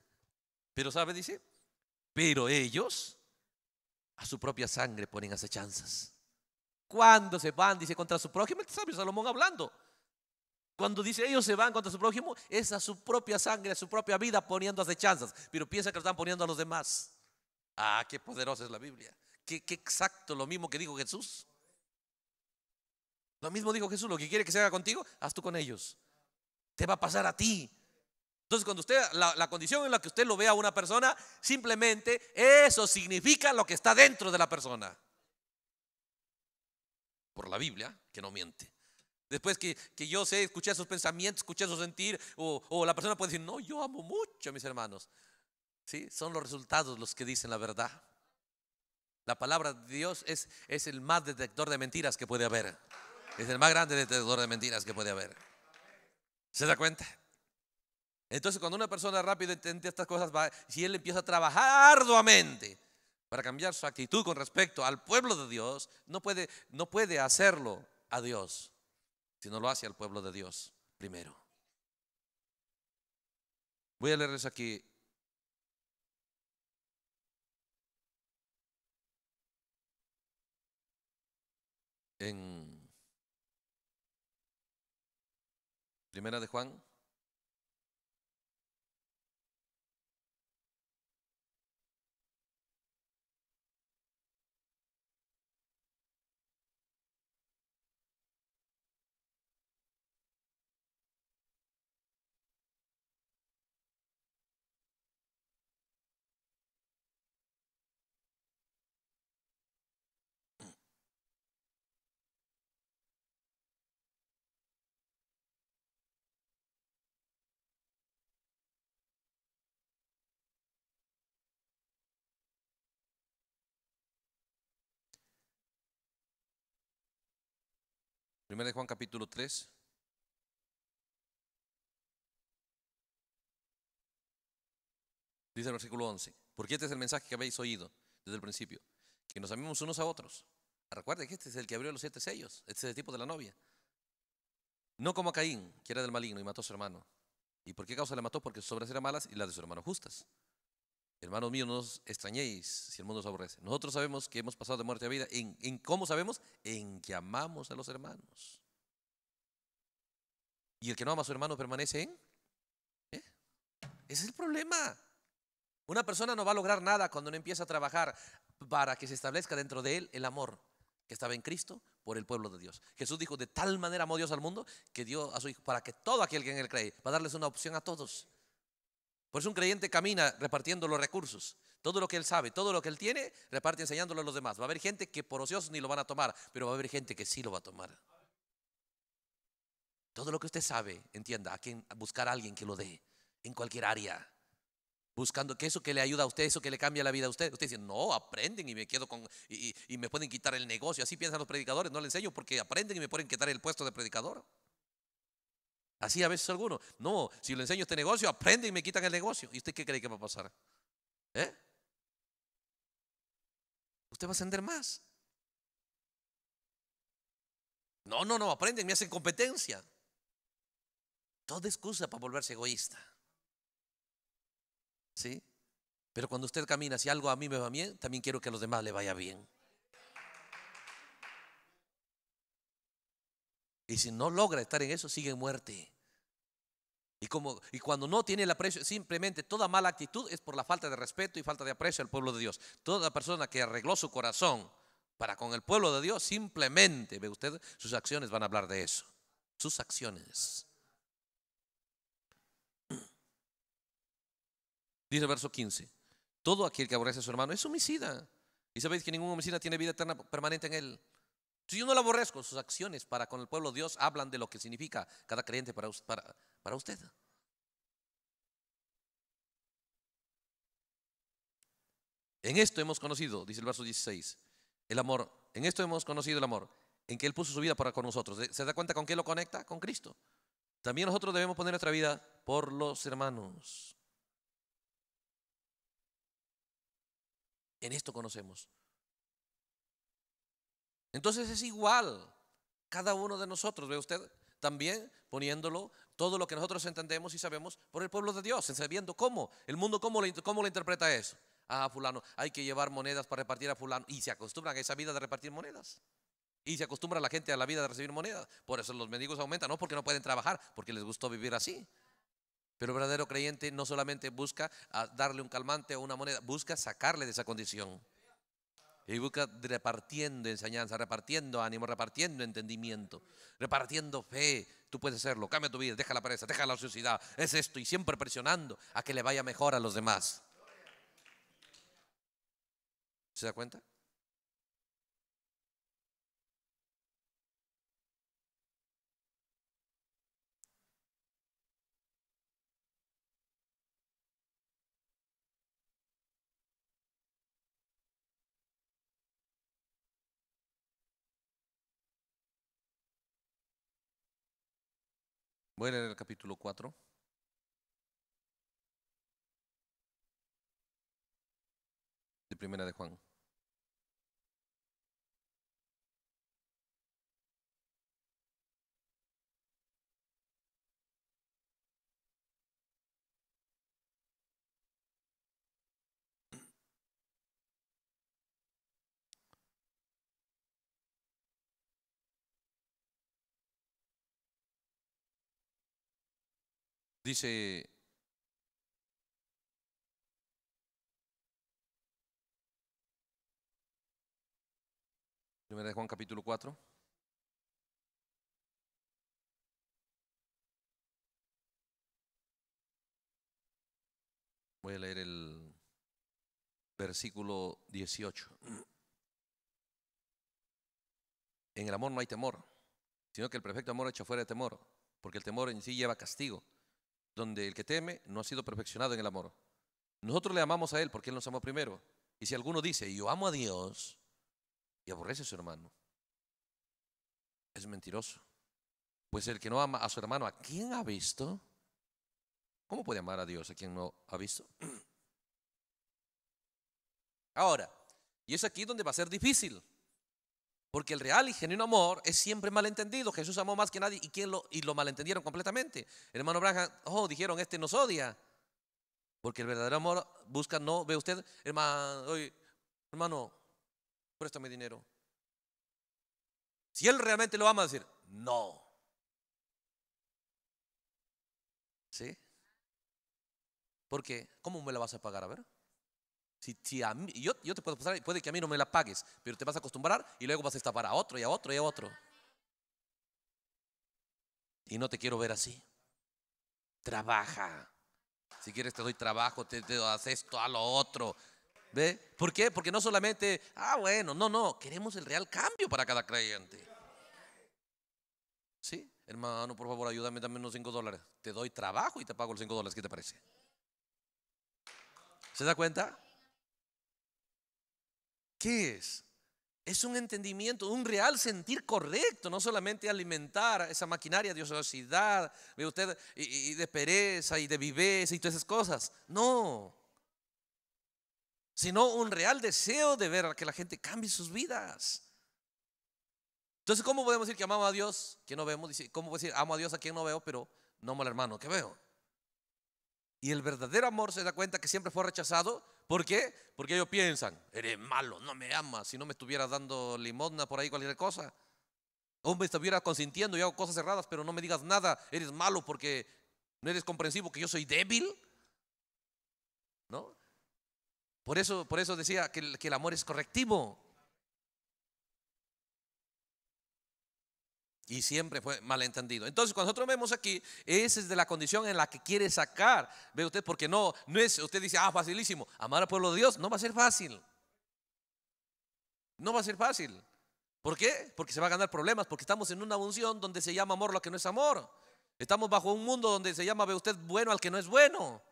Pero ¿sabe? Dice, pero ellos a su propia sangre ponen asechanzas Cuando se van, dice, contra su prójimo, el sabio Salomón hablando. Cuando dice ellos se van contra su prójimo, es a su propia sangre, a su propia vida poniendo acechanzas. Pero piensa que lo están poniendo a los demás. Ah, qué poderosa es la Biblia. Qué, qué exacto lo mismo que dijo Jesús. Lo mismo dijo Jesús, lo que quiere que se haga contigo, haz tú con ellos. Te va a pasar a ti. Entonces, cuando usted, la, condición en la que usted lo vea a una persona, simplemente eso significa lo que está dentro de la persona. Por la Biblia, que no miente. Después que, yo sé, escuché sus pensamientos, escuché sus sentir, o, la persona puede decir, no, yo amo mucho a mis hermanos. ¿Sí? Son los resultados los que dicen la verdad. La palabra de Dios es, es el más detector de mentiras que puede haber. Es el más grande detector de mentiras que puede haber. ¿Se da cuenta? Entonces, cuando una persona rápida entiende estas cosas, si él empieza a trabajar arduamente para cambiar su actitud con respecto al pueblo de Dios, no puede, no puede hacerlo a Dios, sino lo hace al pueblo de Dios primero. Voy a leerles aquí. En Primera de Juan 1 de Juan capítulo 3. Dice el versículo 11, porque este es el mensaje que habéis oído desde el principio, que nos amemos unos a otros. Ah, recuerden que este es el que abrió los siete sellos, este es el tipo de la novia. No como Caín, que era del maligno y mató a su hermano. ¿Y por qué causa le mató? Porque sus obras eran malas y las de su hermano justas. Hermanos míos, no os extrañéis si el mundo os aborrece. Nosotros sabemos que hemos pasado de muerte a vida. ¿En, cómo sabemos? En que amamos a los hermanos. Y el que no ama a su hermano permanece en. ¿Eh? Ese es el problema. Una persona no va a lograr nada cuando no empieza a trabajar para que se establezca dentro de él el amor que estaba en Cristo por el pueblo de Dios. Jesús dijo, de tal manera amó Dios al mundo que dio a su Hijo para que todo aquel que en él cree, va a darles una opción a todos. Por eso un creyente camina repartiendo los recursos. Todo lo que él sabe, todo lo que él tiene, reparte enseñándolo a los demás. Va a haber gente que por ociosos ni lo van a tomar, pero va a haber gente que sí lo va a tomar. Todo lo que usted sabe, entienda, a, quien, buscar a alguien que lo dé en cualquier área. Buscando que eso que le ayuda a usted, eso que le cambia la vida a usted. Usted dice, no, aprenden y me quedo con. Y, y me pueden quitar el negocio. Así piensan los predicadores, no le enseño porque aprenden y me pueden quitar el puesto de predicador. Así a veces algunos. No, si le enseño este negocio, aprende y me quitan el negocio. ¿Y usted qué cree que va a pasar? ¿Eh? Usted va a ascender más. No, no, no, aprenden, me hacen competencia. Toda excusa para volverse egoísta. ¿Sí? Pero cuando usted camina, si algo a mí me va bien, también quiero que a los demás le vaya bien. Y si no logra estar en eso, sigue en muerte. Y, como, y cuando no tiene el aprecio, simplemente toda mala actitud es por la falta de respeto y falta de aprecio al pueblo de Dios. Toda persona que arregló su corazón para con el pueblo de Dios, simplemente, ve usted, sus acciones van a hablar de eso. Sus acciones. [CLEARS THROAT] Dice verso 15, todo aquel que aborrece a su hermano es homicida. Y sabéis que ningún homicida tiene vida eterna permanente en él. Si yo no la aborrezco, sus acciones para con el pueblo de Dios hablan de lo que significa cada creyente para, para usted. En esto hemos conocido, dice el verso 16, el amor. En esto hemos conocido el amor, en que Él puso su vida para con nosotros. ¿Se da cuenta con qué lo conecta? Con Cristo. También nosotros debemos poner nuestra vida por los hermanos. En esto conocemos entonces es igual cada uno de nosotros, ve usted, también poniéndolo todo lo que nosotros entendemos y sabemos por el pueblo de Dios, sabiendo cómo, el mundo cómo lo, interpreta eso. Ah, fulano, hay que llevar monedas para repartir a fulano. Y se acostumbran a esa vida de repartir monedas. Y se acostumbra la gente a la vida de recibir monedas. Por eso los mendigos aumentan, no porque no pueden trabajar, porque les gustó vivir así. Pero el verdadero creyente no solamente busca ah, darle un calmante o una moneda, busca sacarle de esa condición. Y busca repartiendo enseñanza, repartiendo ánimo, repartiendo entendimiento, repartiendo fe. Tú puedes hacerlo, cambia tu vida, deja la pereza, deja la ociosidad, es esto, y siempre presionando a que le vaya mejor a los demás. ¿Se da cuenta? Voy a el capítulo 4. De primera de Juan. Dice, primera de Juan capítulo 4. Voy a leer el versículo 18. En el amor no hay temor, sino que el perfecto amor echa fuera de temor, porque el temor en sí lleva castigo donde el que teme no ha sido perfeccionado en el amor. Nosotros le amamos a Él porque Él nos amó primero. Y si alguno dice, yo amo a Dios y aborrece a su hermano, es mentiroso. Pues el que no ama a su hermano, ¿a quién ha visto? ¿Cómo puede amar a Dios a quien no ha visto? [CLEARS THROAT] Ahora, y es aquí donde va a ser difícil. Porque el real y genuino amor es siempre malentendido. Jesús amó más que nadie y, lo, y lo malentendieron completamente. hermano Branham, oh, dijeron, este nos odia. Porque el verdadero amor busca, no, ve usted, hermano, oye, hermano, préstame dinero. Si él realmente lo ama, decir, no. ¿Sí? ¿Por qué? ¿Cómo me la vas a pagar? A ver. Si, a mí, yo, te puedo pasar, puede que a mí no me la pagues, pero te vas a acostumbrar y luego vas a estar a otro y a otro y a otro. Y no te quiero ver así. Trabaja. Si quieres te doy trabajo, te, te das esto a lo otro. ¿Ve? ¿Por qué? Porque no solamente, ah, bueno, no, no, queremos el real cambio para cada creyente. ¿Sí? Hermano, por favor, ayúdame, también unos 5 dólares. Te doy trabajo y te pago los 5 dólares. ¿Qué te parece? ¿Se da cuenta? ¿Qué es? Es un entendimiento, un real sentir correcto, no solamente alimentar esa maquinaria de ociosidad, de usted, y, de pereza y de viveza y todas esas cosas. No. Sino un real deseo de ver a que la gente cambie sus vidas. Entonces, ¿cómo podemos decir que amamos a Dios que no vemos? ¿Cómo podemos decir amo a Dios a quien no veo, pero no amo hermano que veo? Y el verdadero amor se da cuenta que siempre fue rechazado. ¿Por qué? Porque ellos piensan, eres malo, no me amas, si no me estuvieras dando limosna por ahí, cualquier cosa. O me estuviera consintiendo, yo hago cosas cerradas, pero no me digas nada, eres malo porque no eres comprensivo, que yo soy débil. ¿No? Por eso, por eso decía que que el amor es correctivo. Y siempre fue malentendido. Entonces, cuando nosotros vemos aquí, esa es de la condición en la que quiere sacar. Ve usted, porque no, no es, usted dice, ah, facilísimo, amar al pueblo de Dios, no va a ser fácil. No va a ser fácil. ¿Por qué? Porque se va a ganar problemas, porque estamos en una unción donde se llama amor lo que no es amor. Estamos bajo un mundo donde se llama, ve usted, bueno al que no es bueno.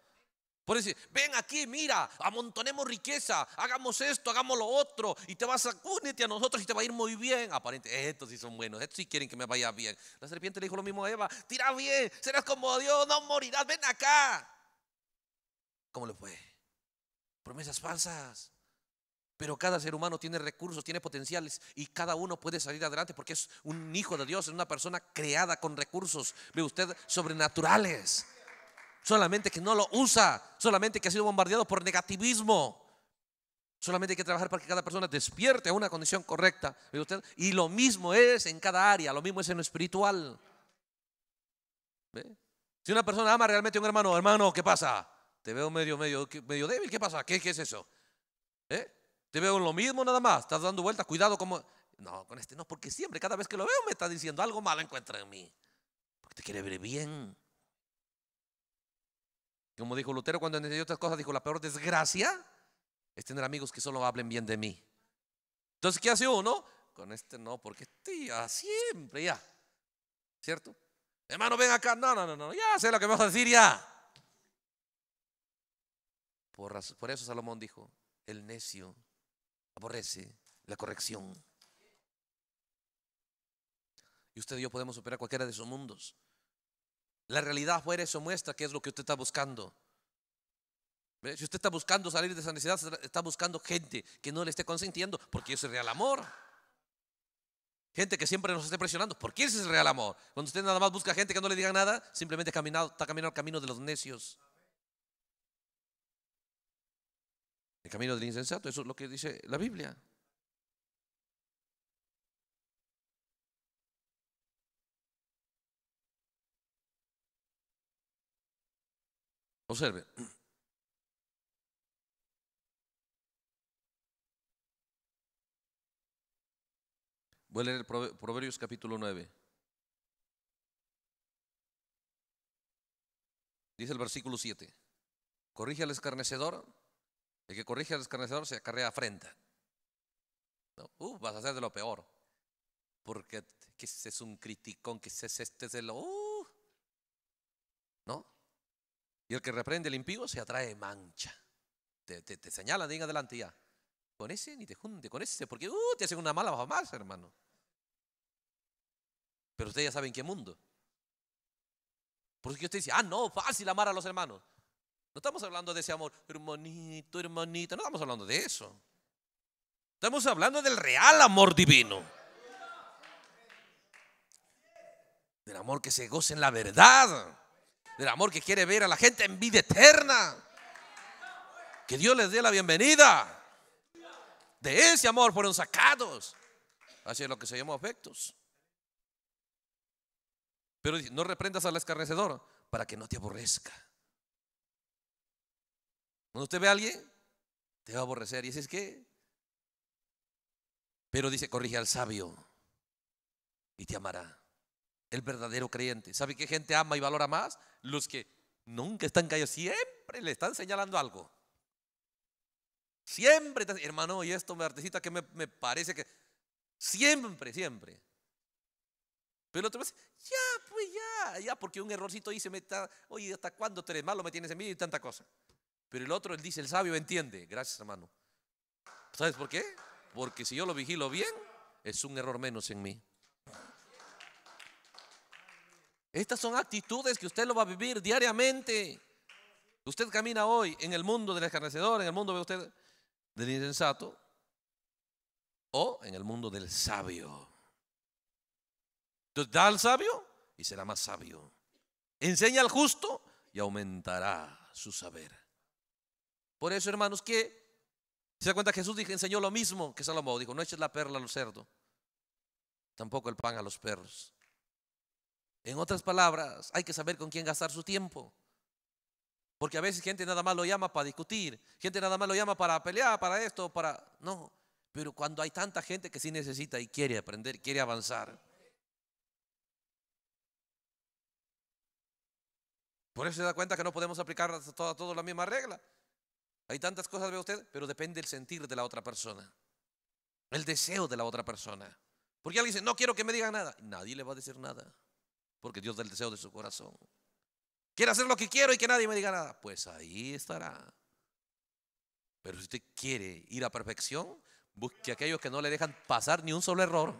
Por decir, ven aquí, mira, amontonemos riqueza, hagamos esto, hagamos lo otro, y te vas a únete a nosotros y te va a ir muy bien. Aparentemente estos sí son buenos, estos sí quieren que me vaya bien. La serpiente le dijo lo mismo a Eva: tira bien, serás como Dios, no morirás, ven acá. ¿Cómo le fue? Promesas falsas. Pero cada ser humano tiene recursos, tiene potenciales y cada uno puede salir adelante porque es un hijo de Dios, es una persona creada con recursos, ve usted, sobrenaturales solamente que no lo usa, solamente que ha sido bombardeado por negativismo. Solamente hay que trabajar para que cada persona despierte a una condición correcta. Y lo mismo es en cada área, lo mismo es en lo espiritual. Si una persona ama realmente a un hermano, hermano, ¿qué pasa? Te veo medio, medio, medio débil, ¿qué pasa? ¿Qué, es eso? ¿Eh? Te veo lo mismo nada más, estás dando vueltas, cuidado como... No, con este no, porque siempre, cada vez que lo veo me está diciendo algo malo encuentra en mí. Porque te quiere ver bien. Como dijo Lutero cuando entendió otras cosas, dijo, la peor desgracia es tener amigos que solo hablen bien de mí. Entonces, ¿qué hace uno? Con este no, porque tía, siempre ya. ¿Cierto? Hermano, ven acá. No, no, no, no. Ya sé lo que me vas a decir ya. Por, por eso Salomón dijo, el necio aborrece la corrección. Y usted y yo podemos superar cualquiera de esos mundos. La realidad fuera eso muestra qué es lo que usted está buscando. Si usted está buscando salir de esa necesidad, está buscando gente que no le esté consintiendo, porque eso es real amor. Gente que siempre nos esté presionando, porque ese es real amor. Cuando usted nada más busca gente que no le diga nada, simplemente está caminando al camino de los necios. El camino del insensato, eso es lo que dice la Biblia. Observe. Voy a leer Proverbios capítulo 9. Dice el versículo 7. Corrige al escarnecedor. El que corrige al escarnecedor se acarrea afrenta. ¿No? Uh, vas a hacer de lo peor. Porque que es un criticón, que es este, de lo Uh, ¿No? Y el que reprende el impío se atrae mancha. Te, te, te señalan, digan adelante ya. Con ese ni te junte, con ese, porque uh, te hacen una mala bajo más, hermano. Pero ustedes ya saben qué mundo. Porque usted dice, ah, no, fácil amar a los hermanos. No estamos hablando de ese amor, hermanito, hermanito. no estamos hablando de eso. Estamos hablando del real amor divino. Del amor que se goza en la verdad del amor que quiere ver a la gente en vida eterna. Que Dios les dé la bienvenida. De ese amor fueron sacados. Así lo que se llama afectos. Pero no reprendas al escarnecedor para que no te aborrezca. Cuando usted ve a alguien, te va a aborrecer. Y es que. Pero dice, corrige al sabio y te amará el verdadero creyente. ¿Sabe qué gente ama y valora más? Los que nunca están callados, siempre le están señalando algo. Siempre, hermano, y esto me artecita que me, parece que siempre, siempre. Pero el otro dice, ya, pues ya, ya, porque un errorcito dice, me está, oye, ¿hasta cuándo te eres malo? Me tienes en mí y tanta cosa. Pero el otro, él dice, el sabio entiende. Gracias, hermano. ¿Sabes por qué? Porque si yo lo vigilo bien, es un error menos en mí. Estas son actitudes que usted lo va a vivir diariamente. Usted camina hoy en el mundo del escarnecedor, en el mundo, de usted, del insensato, o en el mundo del sabio. Entonces da al sabio y será más sabio. Enseña al justo y aumentará su saber. Por eso, hermanos, que se da cuenta Jesús dijo, enseñó lo mismo que Salomón. Dijo, no eches la perla a los cerdos, tampoco el pan a los perros. En otras palabras, hay que saber con quién gastar su tiempo. Porque a veces gente nada más lo llama para discutir, gente nada más lo llama para pelear, para esto, para... No, pero cuando hay tanta gente que sí necesita y quiere aprender, quiere avanzar. Por eso se da cuenta que no podemos aplicar a todas la misma regla. Hay tantas cosas, ve usted, pero depende el sentir de la otra persona, el deseo de la otra persona. Porque alguien dice, no quiero que me digan nada. Nadie le va a decir nada porque Dios da el deseo de su corazón. Quiere hacer lo que quiero y que nadie me diga nada. Pues ahí estará. Pero si usted quiere ir a perfección, busque a aquellos que no le dejan pasar ni un solo error.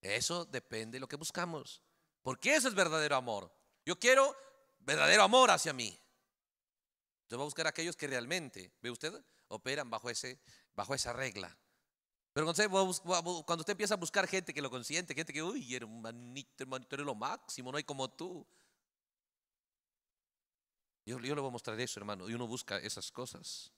Eso depende de lo que buscamos. Porque eso es verdadero amor. Yo quiero verdadero amor hacia mí. Yo va a buscar a aquellos que realmente, ¿ve usted? Operan bajo, ese, bajo esa regla. Pero cuando usted empieza a buscar gente que lo consiente, gente que, uy, hermanito, hermanito, eres lo máximo, no hay como tú. Yo, yo le voy a mostrar eso, hermano, y uno busca esas cosas.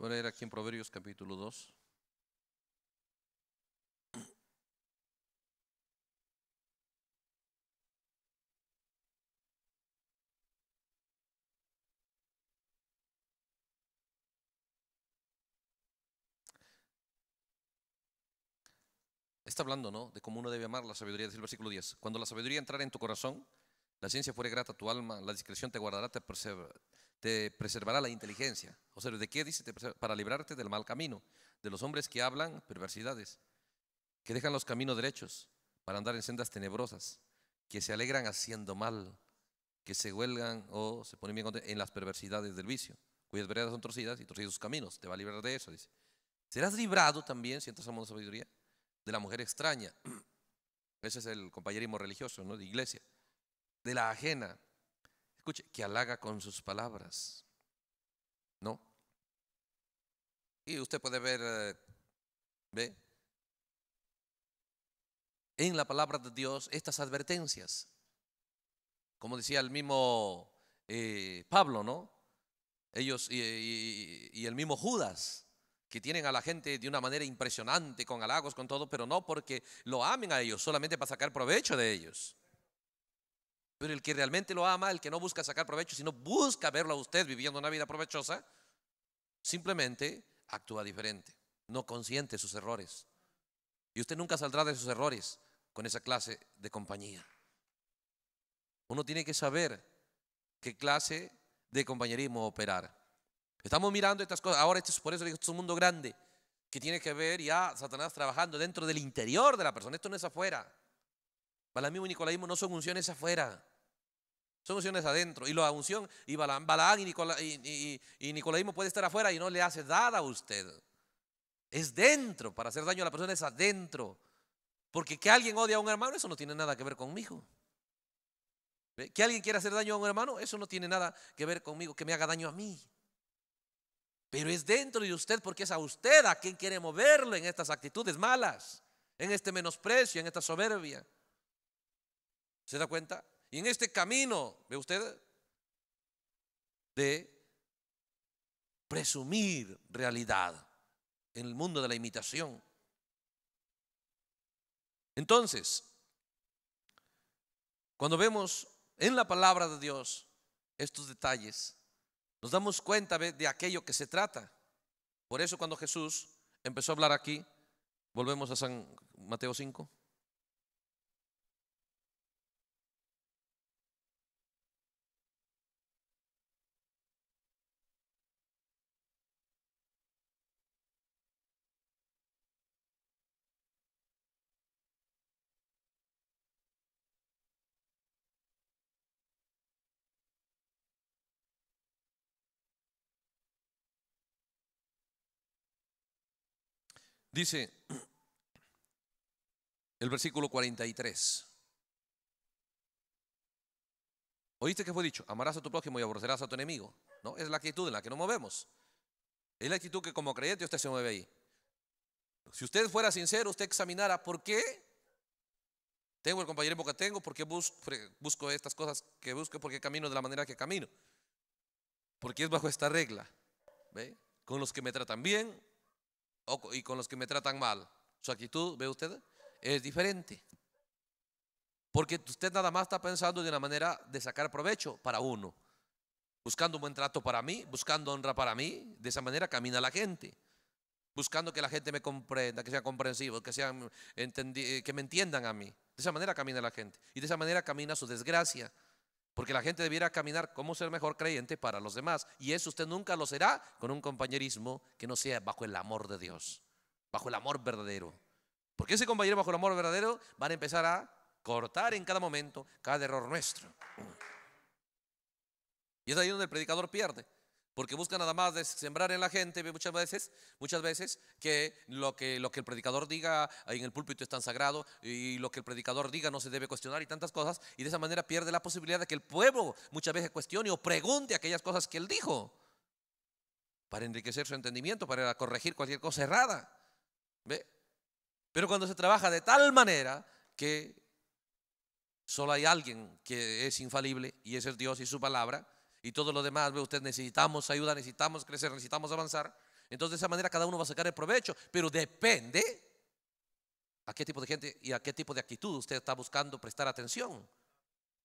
Voy a leer aquí en Proverbios capítulo 2. Está hablando, ¿no? De cómo uno debe amar la sabiduría, dice el versículo 10. Cuando la sabiduría entrara en tu corazón, la ciencia fuere grata a tu alma, la discreción te guardará, te, te preservará la inteligencia. O sea, ¿de qué dice? Para librarte del mal camino, de los hombres que hablan perversidades, que dejan los caminos derechos para andar en sendas tenebrosas, que se alegran haciendo mal, que se huelgan o se ponen bien en las perversidades del vicio, cuyas veredas son torcidas y torcidos sus caminos. Te va a librar de eso, dice. Serás librado también, si entras de sabiduría, de la mujer extraña. [CLEARS THROAT] Ese es el compañerismo religioso, ¿no? De iglesia. De la ajena, que halaga con sus palabras. ¿No? Y usted puede ver, eh, ¿ve? En la palabra de Dios estas advertencias. Como decía el mismo eh, Pablo, ¿no? Ellos y el mismo Judas, que tienen a la gente de una manera impresionante, con halagos, con todo, pero no porque lo amen a ellos, solamente para sacar provecho de ellos. Pero el que realmente lo ama, el que no busca sacar provecho, sino busca verlo a usted viviendo una vida provechosa, simplemente actúa diferente, no consiente sus errores. Y usted nunca saldrá de sus errores con esa clase de compañía. Uno tiene que saber qué clase de compañerismo operar. Estamos mirando estas cosas. Ahora, esto es, por eso digo, es un mundo grande que tiene que ver ya Satanás trabajando dentro del interior de la persona. Esto no es afuera. mí mismo Nicolaísmo no son unciones afuera. Son unciones adentro. Y la unción, y Balaam, y, Nicolás y, y, y, Nicolaísmo puede estar afuera y no le hace nada a usted. Es dentro. Para hacer daño a la persona es adentro. Porque que alguien odie a un hermano, eso no tiene nada que ver conmigo. Que alguien quiera hacer daño a un hermano, eso no tiene nada que ver conmigo, que me haga daño a mí. Pero es dentro de usted porque es a usted a quien quiere moverlo en estas actitudes malas, en este menosprecio, en esta soberbia. ¿Se da cuenta? Y en este camino, ¿ve usted? De presumir realidad en el mundo de la imitación. Entonces, cuando vemos en la palabra de Dios estos detalles, nos damos cuenta de aquello que se trata. Por eso cuando Jesús empezó a hablar aquí, volvemos a San Mateo 5. Dice el versículo 43. ¿Oíste que fue dicho? Amarás a tu prójimo y aborrecerás a tu enemigo. No, es la actitud en la que nos movemos. Es la actitud que como creyente usted se mueve ahí. Si usted fuera sincero, usted examinara por qué tengo el compañero que tengo, por qué busco, estas cosas que busco, por qué camino de la manera que camino. Porque es bajo esta regla. Con los que me tratan bien, y con los que me tratan mal. Su actitud, ve usted, es diferente. Porque usted nada más está pensando de una manera de sacar provecho para uno. Buscando un buen trato para mí, buscando honra para mí. De esa manera camina la gente. Buscando que la gente me comprenda, que sea comprensivo que, eh, que me entiendan a mí. De esa manera camina la gente. Y de esa manera camina su desgracia. Porque la gente debiera caminar como ser mejor creyente para los demás. Y eso usted nunca lo será con un compañerismo que no sea bajo el amor de Dios, bajo el amor verdadero. Porque ese compañero bajo el amor verdadero van a empezar a cortar en cada momento cada error nuestro. Y es ahí donde el predicador pierde. Porque busca nada más de sembrar en la gente muchas veces, muchas veces que lo, que lo que el predicador diga ahí en el púlpito es tan sagrado y lo que el predicador diga no se debe cuestionar y tantas cosas. Y de esa manera pierde la posibilidad de que el pueblo muchas veces cuestione o pregunte aquellas cosas que él dijo para enriquecer su entendimiento, para corregir cualquier cosa errada. Pero cuando se trabaja de tal manera que solo hay alguien que es infalible y ese es Dios y su palabra, y todo lo demás, ve usted, necesitamos ayuda, necesitamos crecer, necesitamos avanzar. Entonces de esa manera cada uno va a sacar el provecho, pero depende a qué tipo de gente y a qué tipo de actitud usted está buscando prestar atención.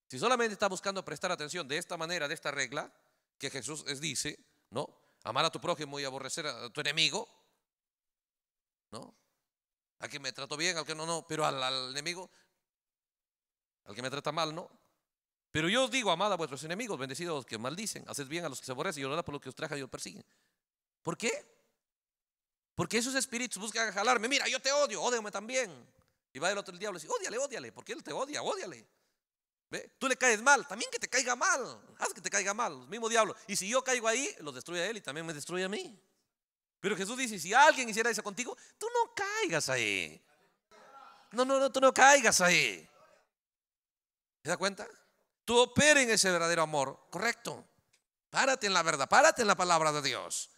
Si solamente está buscando prestar atención de esta manera, de esta regla que Jesús les dice, ¿no? Amar a tu prójimo y aborrecer a tu enemigo, ¿no? Al que me trato bien, al que no, no, pero al enemigo, al que me trata mal, ¿no? Pero yo os digo, amad a vuestros enemigos, bendecidos a los que maldicen, haced bien a los que se aborrecen y orad por lo que os traja y os persiguen. ¿Por qué? Porque esos espíritus buscan jalarme. Mira, yo te odio, ódiame también. Y va el otro el diablo y dice, ódiale, ódiale, porque él te odia, ódiale. ¿Ve? Tú le caes mal, también que te caiga mal, haz que te caiga mal, mismo diablo. Y si yo caigo ahí, lo destruye a él y también me destruye a mí. Pero Jesús dice, si alguien hiciera eso contigo, tú no caigas ahí. No, no, no, tú no caigas ahí. ¿Se da cuenta? Tú opera en ese verdadero amor, correcto. Párate en la verdad, párate en la palabra de Dios.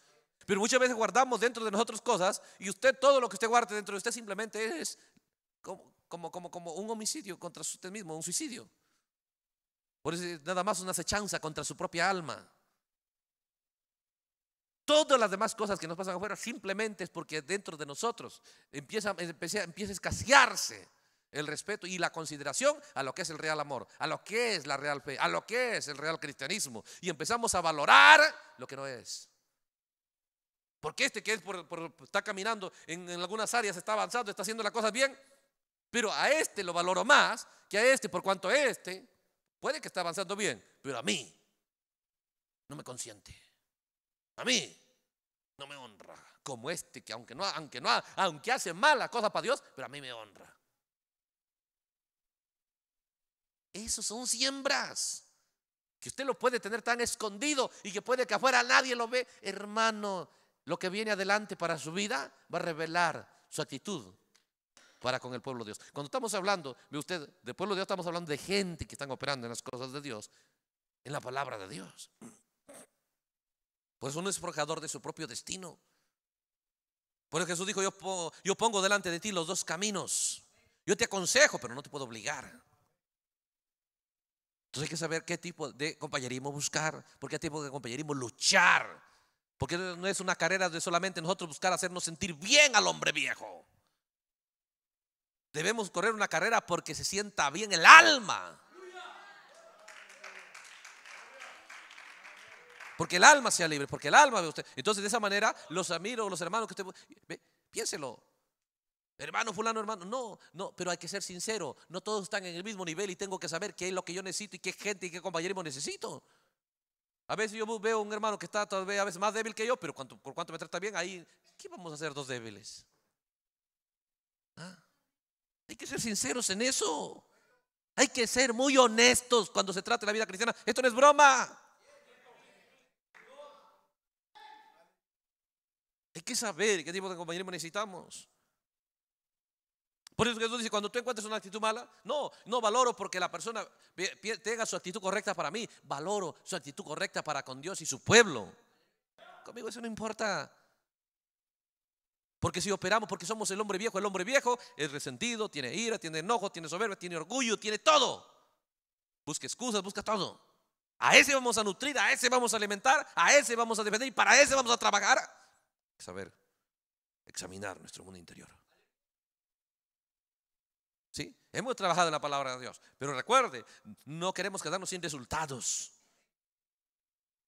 Pero muchas veces guardamos dentro de nosotros cosas y usted todo lo que usted guarde dentro de usted simplemente es como, como, como, como un homicidio contra usted mismo, un suicidio. Por eso nada más una acechanza contra su propia alma. Todas las demás cosas que nos pasan afuera simplemente es porque dentro de nosotros empieza, empieza, empieza a escasearse el respeto y la consideración a lo que es el real amor, a lo que es la real fe, a lo que es el real cristianismo. Y empezamos a valorar lo que no es. Porque este que es está caminando en, algunas áreas, está avanzando, está haciendo las cosas bien, pero a este lo valoro más que a este, por cuanto este puede que está avanzando bien, pero a mí no me consiente. A mí no me honra. Como este que aunque no, aunque no, aunque hace las cosas para Dios, pero a mí me honra. Esos son siembras. Que usted lo puede tener tan escondido y que puede que afuera nadie lo ve. Hermano, lo que viene adelante para su vida va a revelar su actitud para con el pueblo de Dios. Cuando estamos hablando, ve usted, del pueblo de Dios estamos hablando de gente que están operando en las cosas de Dios, en la palabra de Dios. Pues uno es forjador de su propio destino. Por eso Jesús dijo, yo, yo pongo delante de ti los dos caminos. Yo te aconsejo, pero no te puedo obligar. Entonces hay que saber qué tipo de compañerismo buscar, por qué tipo de compañerismo luchar. Porque no es una carrera de solamente nosotros buscar hacernos sentir bien al hombre viejo. Debemos correr una carrera porque se sienta bien el alma. Porque el alma sea libre, porque el alma ve usted. Entonces, de esa manera, los amigos, los hermanos que usted. piénselo. Hermano fulano, hermano, no, no, pero hay que ser sincero, no todos están en el mismo nivel y tengo que saber qué es lo que yo necesito y qué gente y qué compañerismo necesito. A veces yo veo un hermano que está tal vez a veces más débil que yo, pero por cuánto me trata bien, ahí, ¿qué vamos a hacer dos débiles? ¿Ah? Hay que ser sinceros en eso. Hay que ser muy honestos cuando se trata de la vida cristiana. Esto no es broma. Hay que saber qué tipo de compañerismo necesitamos. Por eso Jesús dice, cuando tú encuentras una actitud mala, no, no valoro porque la persona tenga su actitud correcta para mí, valoro su actitud correcta para con Dios y su pueblo. Conmigo eso no importa. Porque si operamos, porque somos el hombre viejo, el hombre viejo es resentido, tiene ira, tiene enojo, tiene soberbia, tiene orgullo, tiene todo. Busca excusas, busca todo. A ese vamos a nutrir, a ese vamos a alimentar, a ese vamos a defender y para ese vamos a trabajar. Saber examinar nuestro mundo interior. Hemos trabajado en la palabra de Dios, pero recuerde, no queremos quedarnos sin resultados.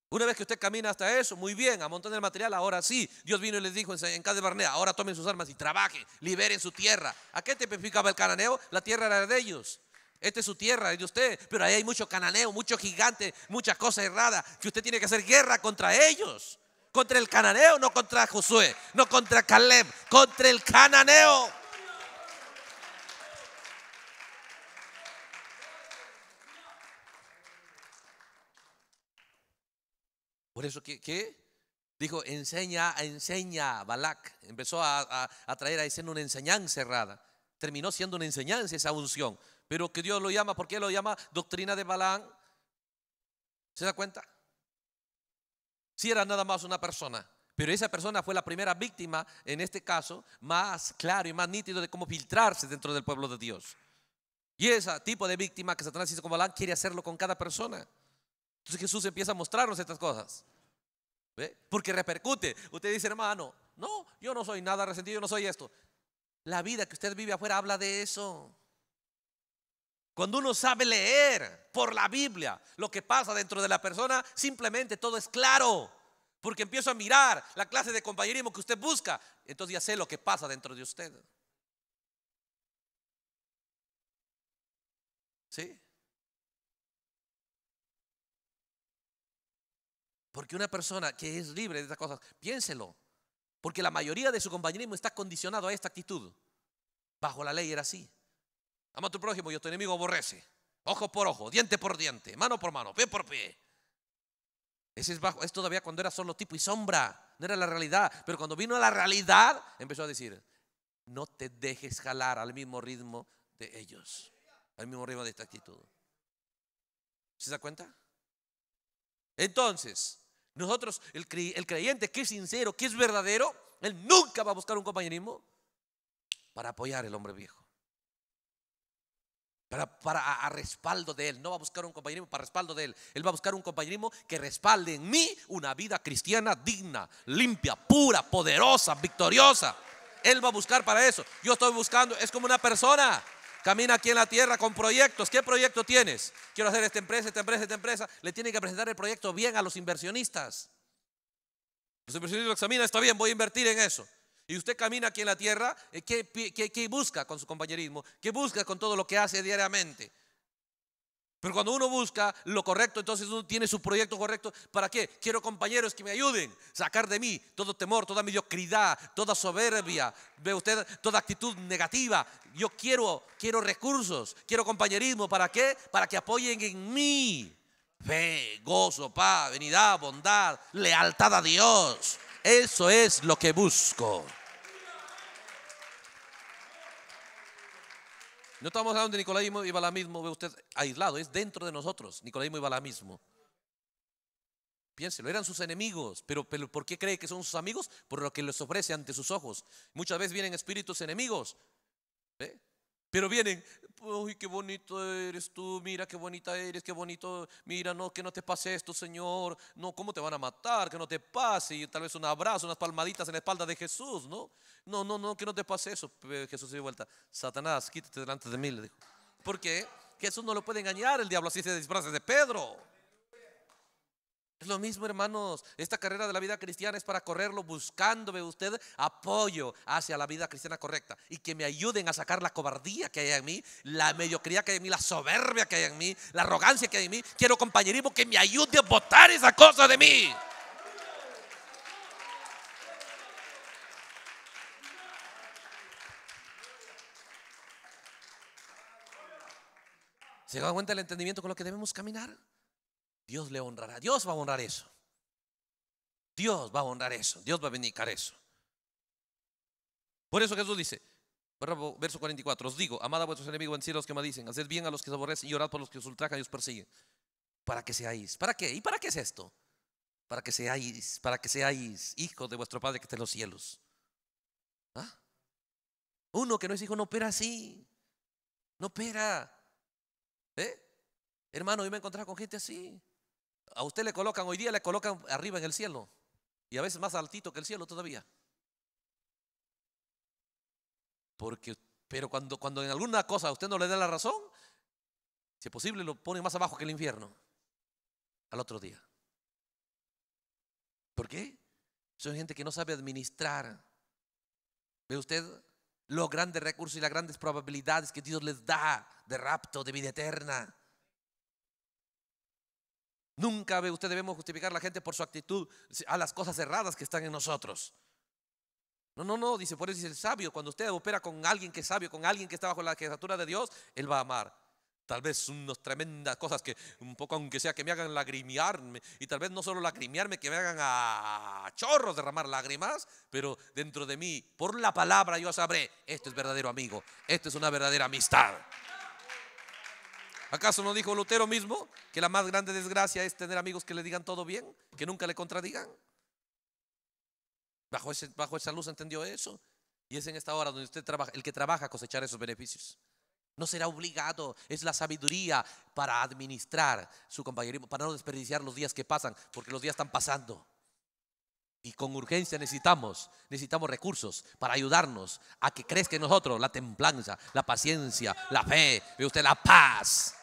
Una vez que usted camina hasta eso, muy bien, a montón de material, ahora sí. Dios vino y les dijo en de Barnea, ahora tomen sus armas y trabajen, liberen su tierra. ¿A qué te tipificaba el cananeo? La tierra era de ellos. Esta es su tierra, es de usted, pero ahí hay mucho cananeo, mucho gigante, muchas cosas erradas, que usted tiene que hacer guerra contra ellos. Contra el cananeo, no contra Josué, no contra Caleb, contra el cananeo. Por eso que, ¿qué? Dijo, enseña, enseña, Balak. Empezó a, a traer a una enseñanza errada. Terminó siendo una enseñanza esa unción. Pero que Dios lo llama, ¿por qué lo llama doctrina de Balaam? ¿Se da cuenta? Si era nada más una persona, pero esa persona fue la primera víctima, en este caso, más claro y más nítido de cómo filtrarse dentro del pueblo de Dios. Y ese tipo de víctima que Satanás hizo con Balán quiere hacerlo con cada persona. Entonces Jesús empieza a mostrarnos estas cosas. Porque repercute. Usted dice, hermano, no, yo no soy nada resentido, yo no soy esto. La vida que usted vive afuera habla de eso. Cuando uno sabe leer por la Biblia lo que pasa dentro de la persona, simplemente todo es claro. Porque empiezo a mirar la clase de compañerismo que usted busca. Entonces ya sé lo que pasa dentro de usted. ¿Sí? Porque una persona que es libre de estas cosas, piénselo. Porque la mayoría de su compañerismo está condicionado a esta actitud. Bajo la ley era así. Ama a tu prójimo y a tu enemigo aborrece. Ojo por ojo, diente por diente, mano por mano, pie por pie. Ese es bajo, es todavía cuando era solo tipo y sombra, no era la realidad. Pero cuando vino a la realidad, empezó a decir: No te dejes jalar al mismo ritmo de ellos, al mismo ritmo de esta actitud. ¿Se da cuenta? Entonces, nosotros, el, creyente que es sincero, que es verdadero, él nunca va a buscar un compañerismo para apoyar al hombre viejo. Para, para a, respaldo de él. No va a buscar un compañerismo para respaldo de él. Él va a buscar un compañerismo que respalde en mí una vida cristiana digna, limpia, pura, poderosa, victoriosa. Él va a buscar para eso. Yo estoy buscando, es como una persona. Camina aquí en la tierra con proyectos. ¿Qué proyecto tienes? Quiero hacer esta empresa, esta empresa, esta empresa. Le tienen que presentar el proyecto bien a los inversionistas. Los inversionistas lo examinan, está bien, voy a invertir en eso. Y usted camina aquí en la tierra, eh, ¿qué, qué busca con su compañerismo? ¿Qué busca con todo lo que hace diariamente? Pero cuando uno busca lo correcto, entonces uno tiene su proyecto correcto. ¿Para qué? Quiero compañeros que me ayuden a sacar de mí todo temor, toda mediocridad, toda soberbia, ve usted, toda actitud negativa. Yo quiero, quiero recursos, quiero compañerismo. ¿Para qué? Para que apoyen en mí. Fe, gozo, paz, venidad, bondad, lealtad a Dios. Eso es lo que busco. No estamos hablando de Nicolaísmo y Balamismo, ve usted, aislado, es dentro de nosotros, Nicolaísmo y Balamismo. Piénselo, eran sus enemigos, pero, pero, ¿por qué cree que son sus amigos? Por lo que les ofrece ante sus ojos. Muchas veces vienen espíritus enemigos. ¿eh? Pero vienen, uy, qué bonito eres tú, mira qué bonita eres, qué bonito, mira, no, que no te pase esto, Señor, no, cómo te van a matar, que no te pase, y tal vez un abrazo, unas palmaditas en la espalda de Jesús, ¿no? No, no, no, que no te pase eso. Jesús se dio vuelta, Satanás, quítate delante de mí, le dijo. ¿Por qué? Jesús no lo puede engañar, el diablo así se disfraza de Pedro. Es lo mismo, hermanos. Esta carrera de la vida cristiana es para correrlo buscándome usted apoyo hacia la vida cristiana correcta y que me ayuden a sacar la cobardía que hay en mí, la mediocridad que hay en mí, la soberbia que hay en mí, la arrogancia que hay en mí. Quiero compañerismo que me ayude a botar esa cosa de mí. ¿Se da cuenta el entendimiento con lo que debemos caminar? Dios le honrará. Dios va a honrar eso. Dios va a honrar eso. Dios va a bendicar eso. Por eso Jesús dice, verso 44, os digo, amad a vuestros enemigos, en los que me dicen, haced bien a los que os aborrecen y orad por los que os ultrajan y os persiguen. Para que seáis. ¿Para qué? ¿Y para qué es esto? Para que seáis, para que seáis hijos de vuestro Padre que está en los cielos. ¿Ah? Uno que no es hijo no opera así. No opera. ¿Eh? Hermano, yo me encontrado con gente así. A usted le colocan, hoy día le colocan arriba en el cielo. Y a veces más altito que el cielo todavía. Porque, pero cuando, cuando en alguna cosa usted no le da la razón, si es posible lo pone más abajo que el infierno. Al otro día. ¿Por qué? Son gente que no sabe administrar. ¿Ve usted los grandes recursos y las grandes probabilidades que Dios les da de rapto, de vida eterna? Nunca usted debemos justificar a la gente por su actitud a las cosas erradas que están en nosotros. No, no, no, dice, por eso dice el sabio, cuando usted opera con alguien que es sabio, con alguien que está bajo la jefatura de Dios, él va a amar. Tal vez unas tremendas cosas que un poco, aunque sea que me hagan lagrimiarme y tal vez no solo lagrimiarme que me hagan a chorros derramar lágrimas, pero dentro de mí, por la palabra yo sabré, esto es verdadero amigo, esto es una verdadera amistad. ¿Acaso no dijo Lutero mismo que la más grande desgracia es tener amigos que le digan todo bien, que nunca le contradigan? Bajo, esa luz entendió eso. Y es en esta hora donde usted trabaja, el que trabaja cosechar esos beneficios. No será obligado, es la sabiduría para administrar su compañerismo, para no desperdiciar los días que pasan, porque los días están pasando. Y con urgencia necesitamos, necesitamos recursos para ayudarnos a que crezca en nosotros la templanza, la paciencia, la fe, y usted la paz.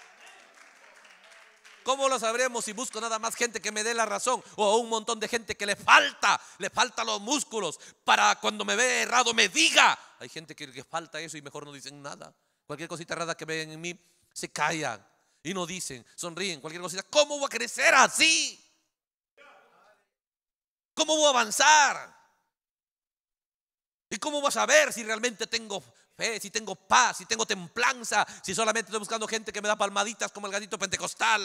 ¿Cómo lo sabremos si busco nada más gente que me dé la razón o un montón de gente que le falta, le falta los músculos para cuando me vea errado me diga? Hay gente que le falta eso y mejor no dicen nada. Cualquier cosita errada que vean en mí se callan y no dicen, sonríen, cualquier cosita. ¿Cómo voy a crecer así? ¿Cómo voy a avanzar? ¿Y cómo voy a saber si realmente tengo fe, si tengo paz, si tengo templanza, si solamente estoy buscando gente que me da palmaditas como el gatito pentecostal.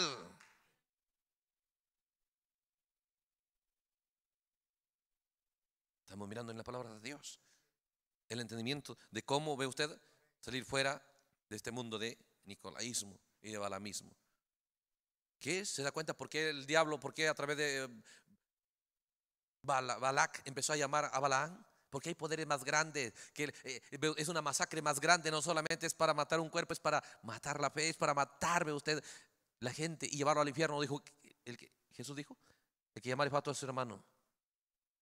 Estamos mirando en la palabra de Dios el entendimiento de cómo ve usted salir fuera de este mundo de nicolaísmo y de balamismo. ¿Qué? ¿Se da cuenta por qué el diablo, por qué a través de eh, Balac empezó a llamar a Balaán? Porque hay poderes más grandes, que eh, es una masacre más grande, no solamente es para matar un cuerpo, es para matar la fe, es para matarme a usted, la gente y llevarlo al infierno. Dijo, Jesús dijo, el que llama al a su hermano,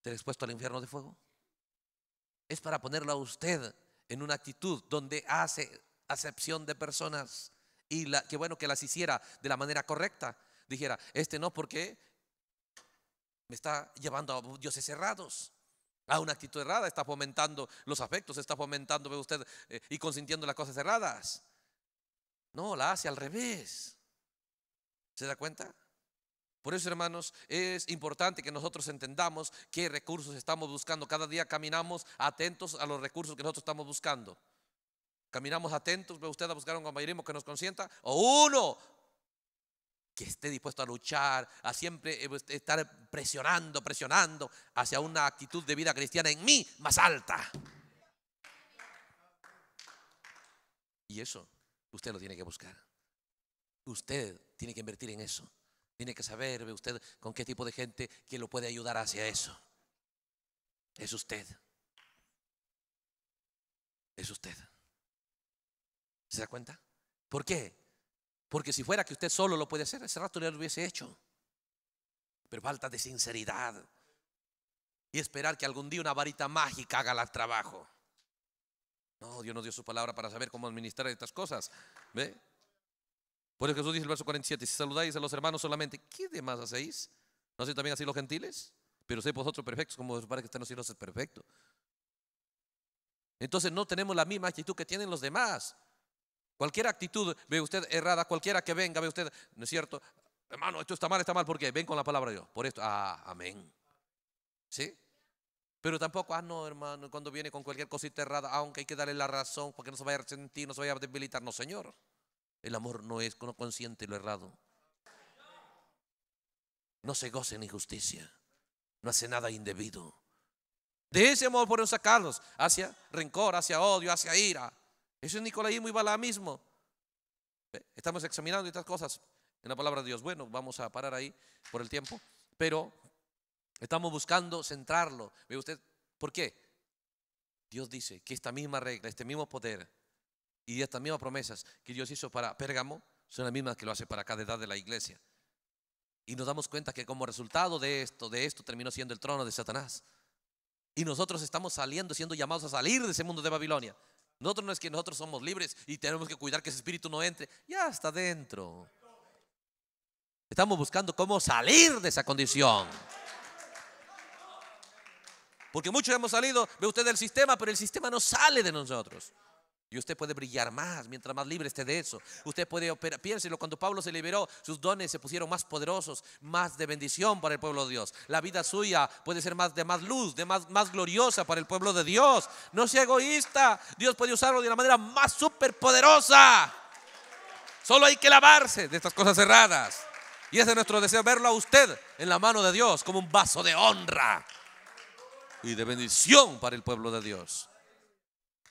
será expuesto al infierno de fuego. Es para ponerlo a usted en una actitud donde hace acepción de personas y la, que bueno que las hiciera de la manera correcta. Dijera, este no porque me está llevando a dioses cerrados a una actitud errada está fomentando los afectos, está fomentando, ve usted, eh, y consintiendo las cosas erradas. No, la hace al revés. ¿Se da cuenta? Por eso, hermanos, es importante que nosotros entendamos qué recursos estamos buscando. Cada día caminamos atentos a los recursos que nosotros estamos buscando. Caminamos atentos, ve usted a buscar un compañerismo que nos consienta, o uno que esté dispuesto a luchar, a siempre eh, pues, estar presionando, presionando hacia una actitud de vida cristiana en mí más alta. Y eso usted lo tiene que buscar. Usted tiene que invertir en eso. Tiene que saber usted con qué tipo de gente que lo puede ayudar hacia eso. Es usted. Es usted. ¿Se da cuenta? ¿Por qué? Porque si fuera que usted solo lo puede hacer, ese rato ya lo hubiese hecho. Pero falta de sinceridad. Y esperar que algún día una varita mágica haga el trabajo. No, Dios nos dio su palabra para saber cómo administrar estas cosas. ¿Ve? Por eso Jesús dice el verso 47, si saludáis a los hermanos solamente, ¿qué demás hacéis? ¿No hacéis también así los gentiles? Pero sé vosotros perfectos, como vuestro Padre que está en los cielos es perfecto. Entonces no tenemos la misma actitud que tienen los demás. Cualquier actitud ve usted errada, cualquiera que venga, ve usted, ¿no es cierto? Hermano, esto está mal, está mal, ¿por qué? ven con la palabra de Dios. Por esto, ah, amén. ¿Sí? Pero tampoco, ah, no, hermano, cuando viene con cualquier cosita errada, aunque hay que darle la razón, porque no se vaya a sentir, no se vaya a debilitar. No, Señor. El amor no es, consciente lo errado. No se goce en injusticia. No hace nada indebido. De ese amor podemos sacarlos hacia rencor, hacia odio, hacia ira, eso es nicolaísmo y mismo Estamos examinando estas cosas en la palabra de Dios. Bueno, vamos a parar ahí por el tiempo, pero estamos buscando centrarlo. ¿Ve usted por qué? Dios dice que esta misma regla, este mismo poder y estas mismas promesas que Dios hizo para Pérgamo son las mismas que lo hace para cada edad de la iglesia. Y nos damos cuenta que como resultado de esto, de esto terminó siendo el trono de Satanás. Y nosotros estamos saliendo, siendo llamados a salir de ese mundo de Babilonia. Nosotros no es que nosotros somos libres y tenemos que cuidar que ese espíritu no entre. Ya está dentro. Estamos buscando cómo salir de esa condición. Porque muchos hemos salido, ve usted, del sistema, pero el sistema no sale de nosotros. Y usted puede brillar más mientras más libre esté de eso. Usted puede operar. Piénselo, cuando Pablo se liberó, sus dones se pusieron más poderosos, más de bendición para el pueblo de Dios. La vida suya puede ser más de más luz, de más, más gloriosa para el pueblo de Dios. No sea egoísta. Dios puede usarlo de una manera más superpoderosa. Solo hay que lavarse de estas cosas cerradas. Y ese es nuestro deseo, verlo a usted en la mano de Dios como un vaso de honra y de bendición para el pueblo de Dios.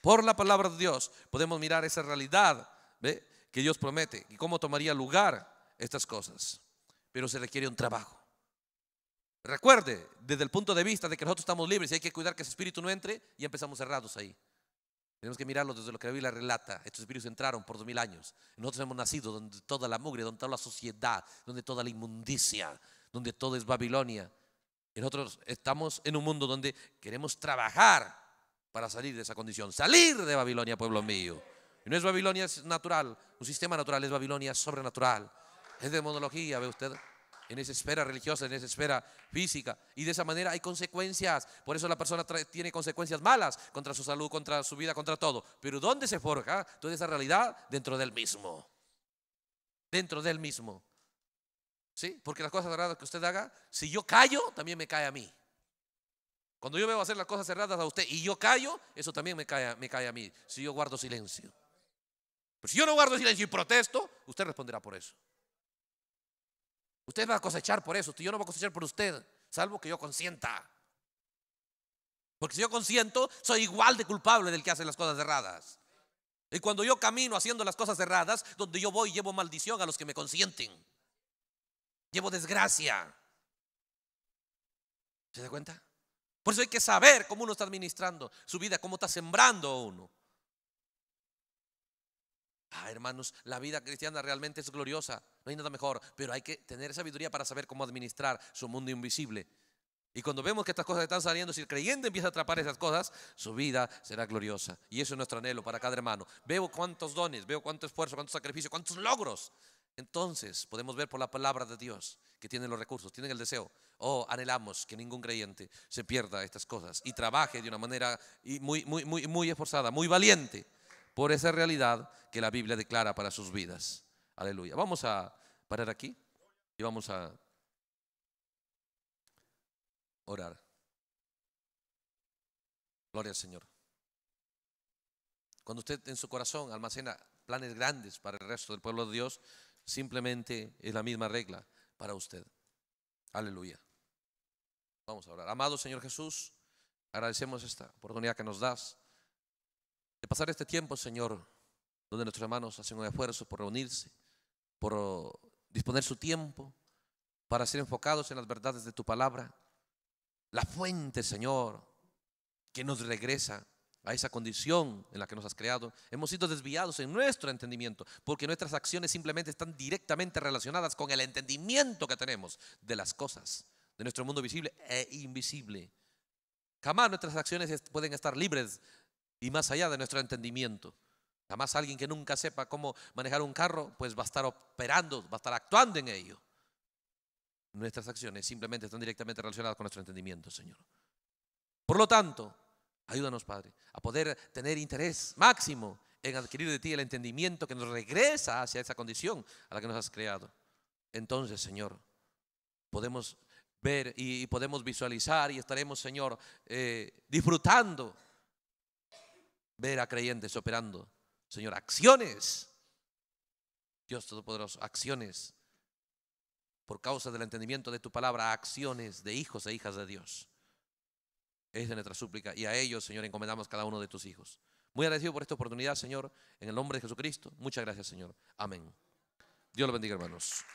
Por la palabra de Dios podemos mirar esa realidad que Dios promete y cómo tomaría lugar estas cosas. Pero se requiere un trabajo. Recuerde, desde el punto de vista de que nosotros estamos libres y hay que cuidar que ese espíritu no entre, y empezamos cerrados ahí. Tenemos que mirarlo desde lo que la Biblia relata. Estos espíritus entraron por dos mil años. Nosotros hemos nacido donde toda la mugre, donde toda la sociedad, donde toda la inmundicia, donde todo es Babilonia. nosotros estamos en un mundo donde queremos trabajar para salir de esa condición. Salir de Babilonia, pueblo mío. no es Babilonia es natural, un sistema natural, es Babilonia sobrenatural. Es demonología, ve usted. En esa esfera religiosa, en esa esfera física. Y de esa manera hay consecuencias. Por eso la persona tiene consecuencias malas contra su salud, contra su vida, contra todo. Pero ¿dónde se forja toda esa realidad? Dentro del mismo. Dentro del mismo. ¿Sí? Porque las cosas que usted haga, si yo callo, también me cae a mí. Cuando yo veo hacer las cosas erradas a usted y yo callo, eso también me cae, me cae a mí, si yo guardo silencio. Pero si yo no guardo silencio y protesto, usted responderá por eso. Usted va a cosechar por eso, yo no voy a cosechar por usted, salvo que yo consienta. Porque si yo consiento, soy igual de culpable del que hace las cosas erradas. Y cuando yo camino haciendo las cosas erradas, donde yo voy llevo maldición a los que me consienten. Llevo desgracia. ¿Se da cuenta? Por eso hay que saber cómo uno está administrando su vida, cómo está sembrando uno. Ah, hermanos, la vida cristiana realmente es gloriosa, no hay nada mejor, pero hay que tener sabiduría para saber cómo administrar su mundo invisible. Y cuando vemos que estas cosas están saliendo, si el creyente empieza a atrapar esas cosas, su vida será gloriosa. Y eso es nuestro anhelo para cada hermano. Veo cuántos dones, veo cuánto esfuerzo, cuánto sacrificio, cuántos logros entonces podemos ver por la palabra de Dios que tienen los recursos, tienen el deseo. Oh, anhelamos que ningún creyente se pierda estas cosas y trabaje de una manera muy, muy, muy, muy esforzada, muy valiente por esa realidad que la Biblia declara para sus vidas. Aleluya. Vamos a parar aquí y vamos a orar. Gloria al Señor. Cuando usted en su corazón almacena planes grandes para el resto del pueblo de Dios, Simplemente es la misma regla para usted. Aleluya. Vamos a orar. Amado Señor Jesús, agradecemos esta oportunidad que nos das de pasar este tiempo, Señor, donde nuestros hermanos hacen un esfuerzo por reunirse, por disponer su tiempo para ser enfocados en las verdades de tu palabra, la fuente, Señor, que nos regresa a esa condición en la que nos has creado. Hemos sido desviados en nuestro entendimiento, porque nuestras acciones simplemente están directamente relacionadas con el entendimiento que tenemos de las cosas, de nuestro mundo visible e invisible. Jamás nuestras acciones pueden estar libres y más allá de nuestro entendimiento. Jamás alguien que nunca sepa cómo manejar un carro, pues va a estar operando, va a estar actuando en ello. Nuestras acciones simplemente están directamente relacionadas con nuestro entendimiento, Señor. Por lo tanto, Ayúdanos, Padre, a poder tener interés máximo en adquirir de ti el entendimiento que nos regresa hacia esa condición a la que nos has creado. Entonces, Señor, podemos ver y, podemos visualizar y estaremos, Señor, eh, disfrutando ver a creyentes operando. Señor, acciones. Dios Todopoderoso, acciones. Por causa del entendimiento de tu palabra, acciones de hijos e hijas de Dios. Es de nuestra súplica. Y a ellos, Señor, encomendamos cada uno de tus hijos. Muy agradecido por esta oportunidad, Señor. En el nombre de Jesucristo. Muchas gracias, Señor. Amén. Dios lo bendiga, hermanos.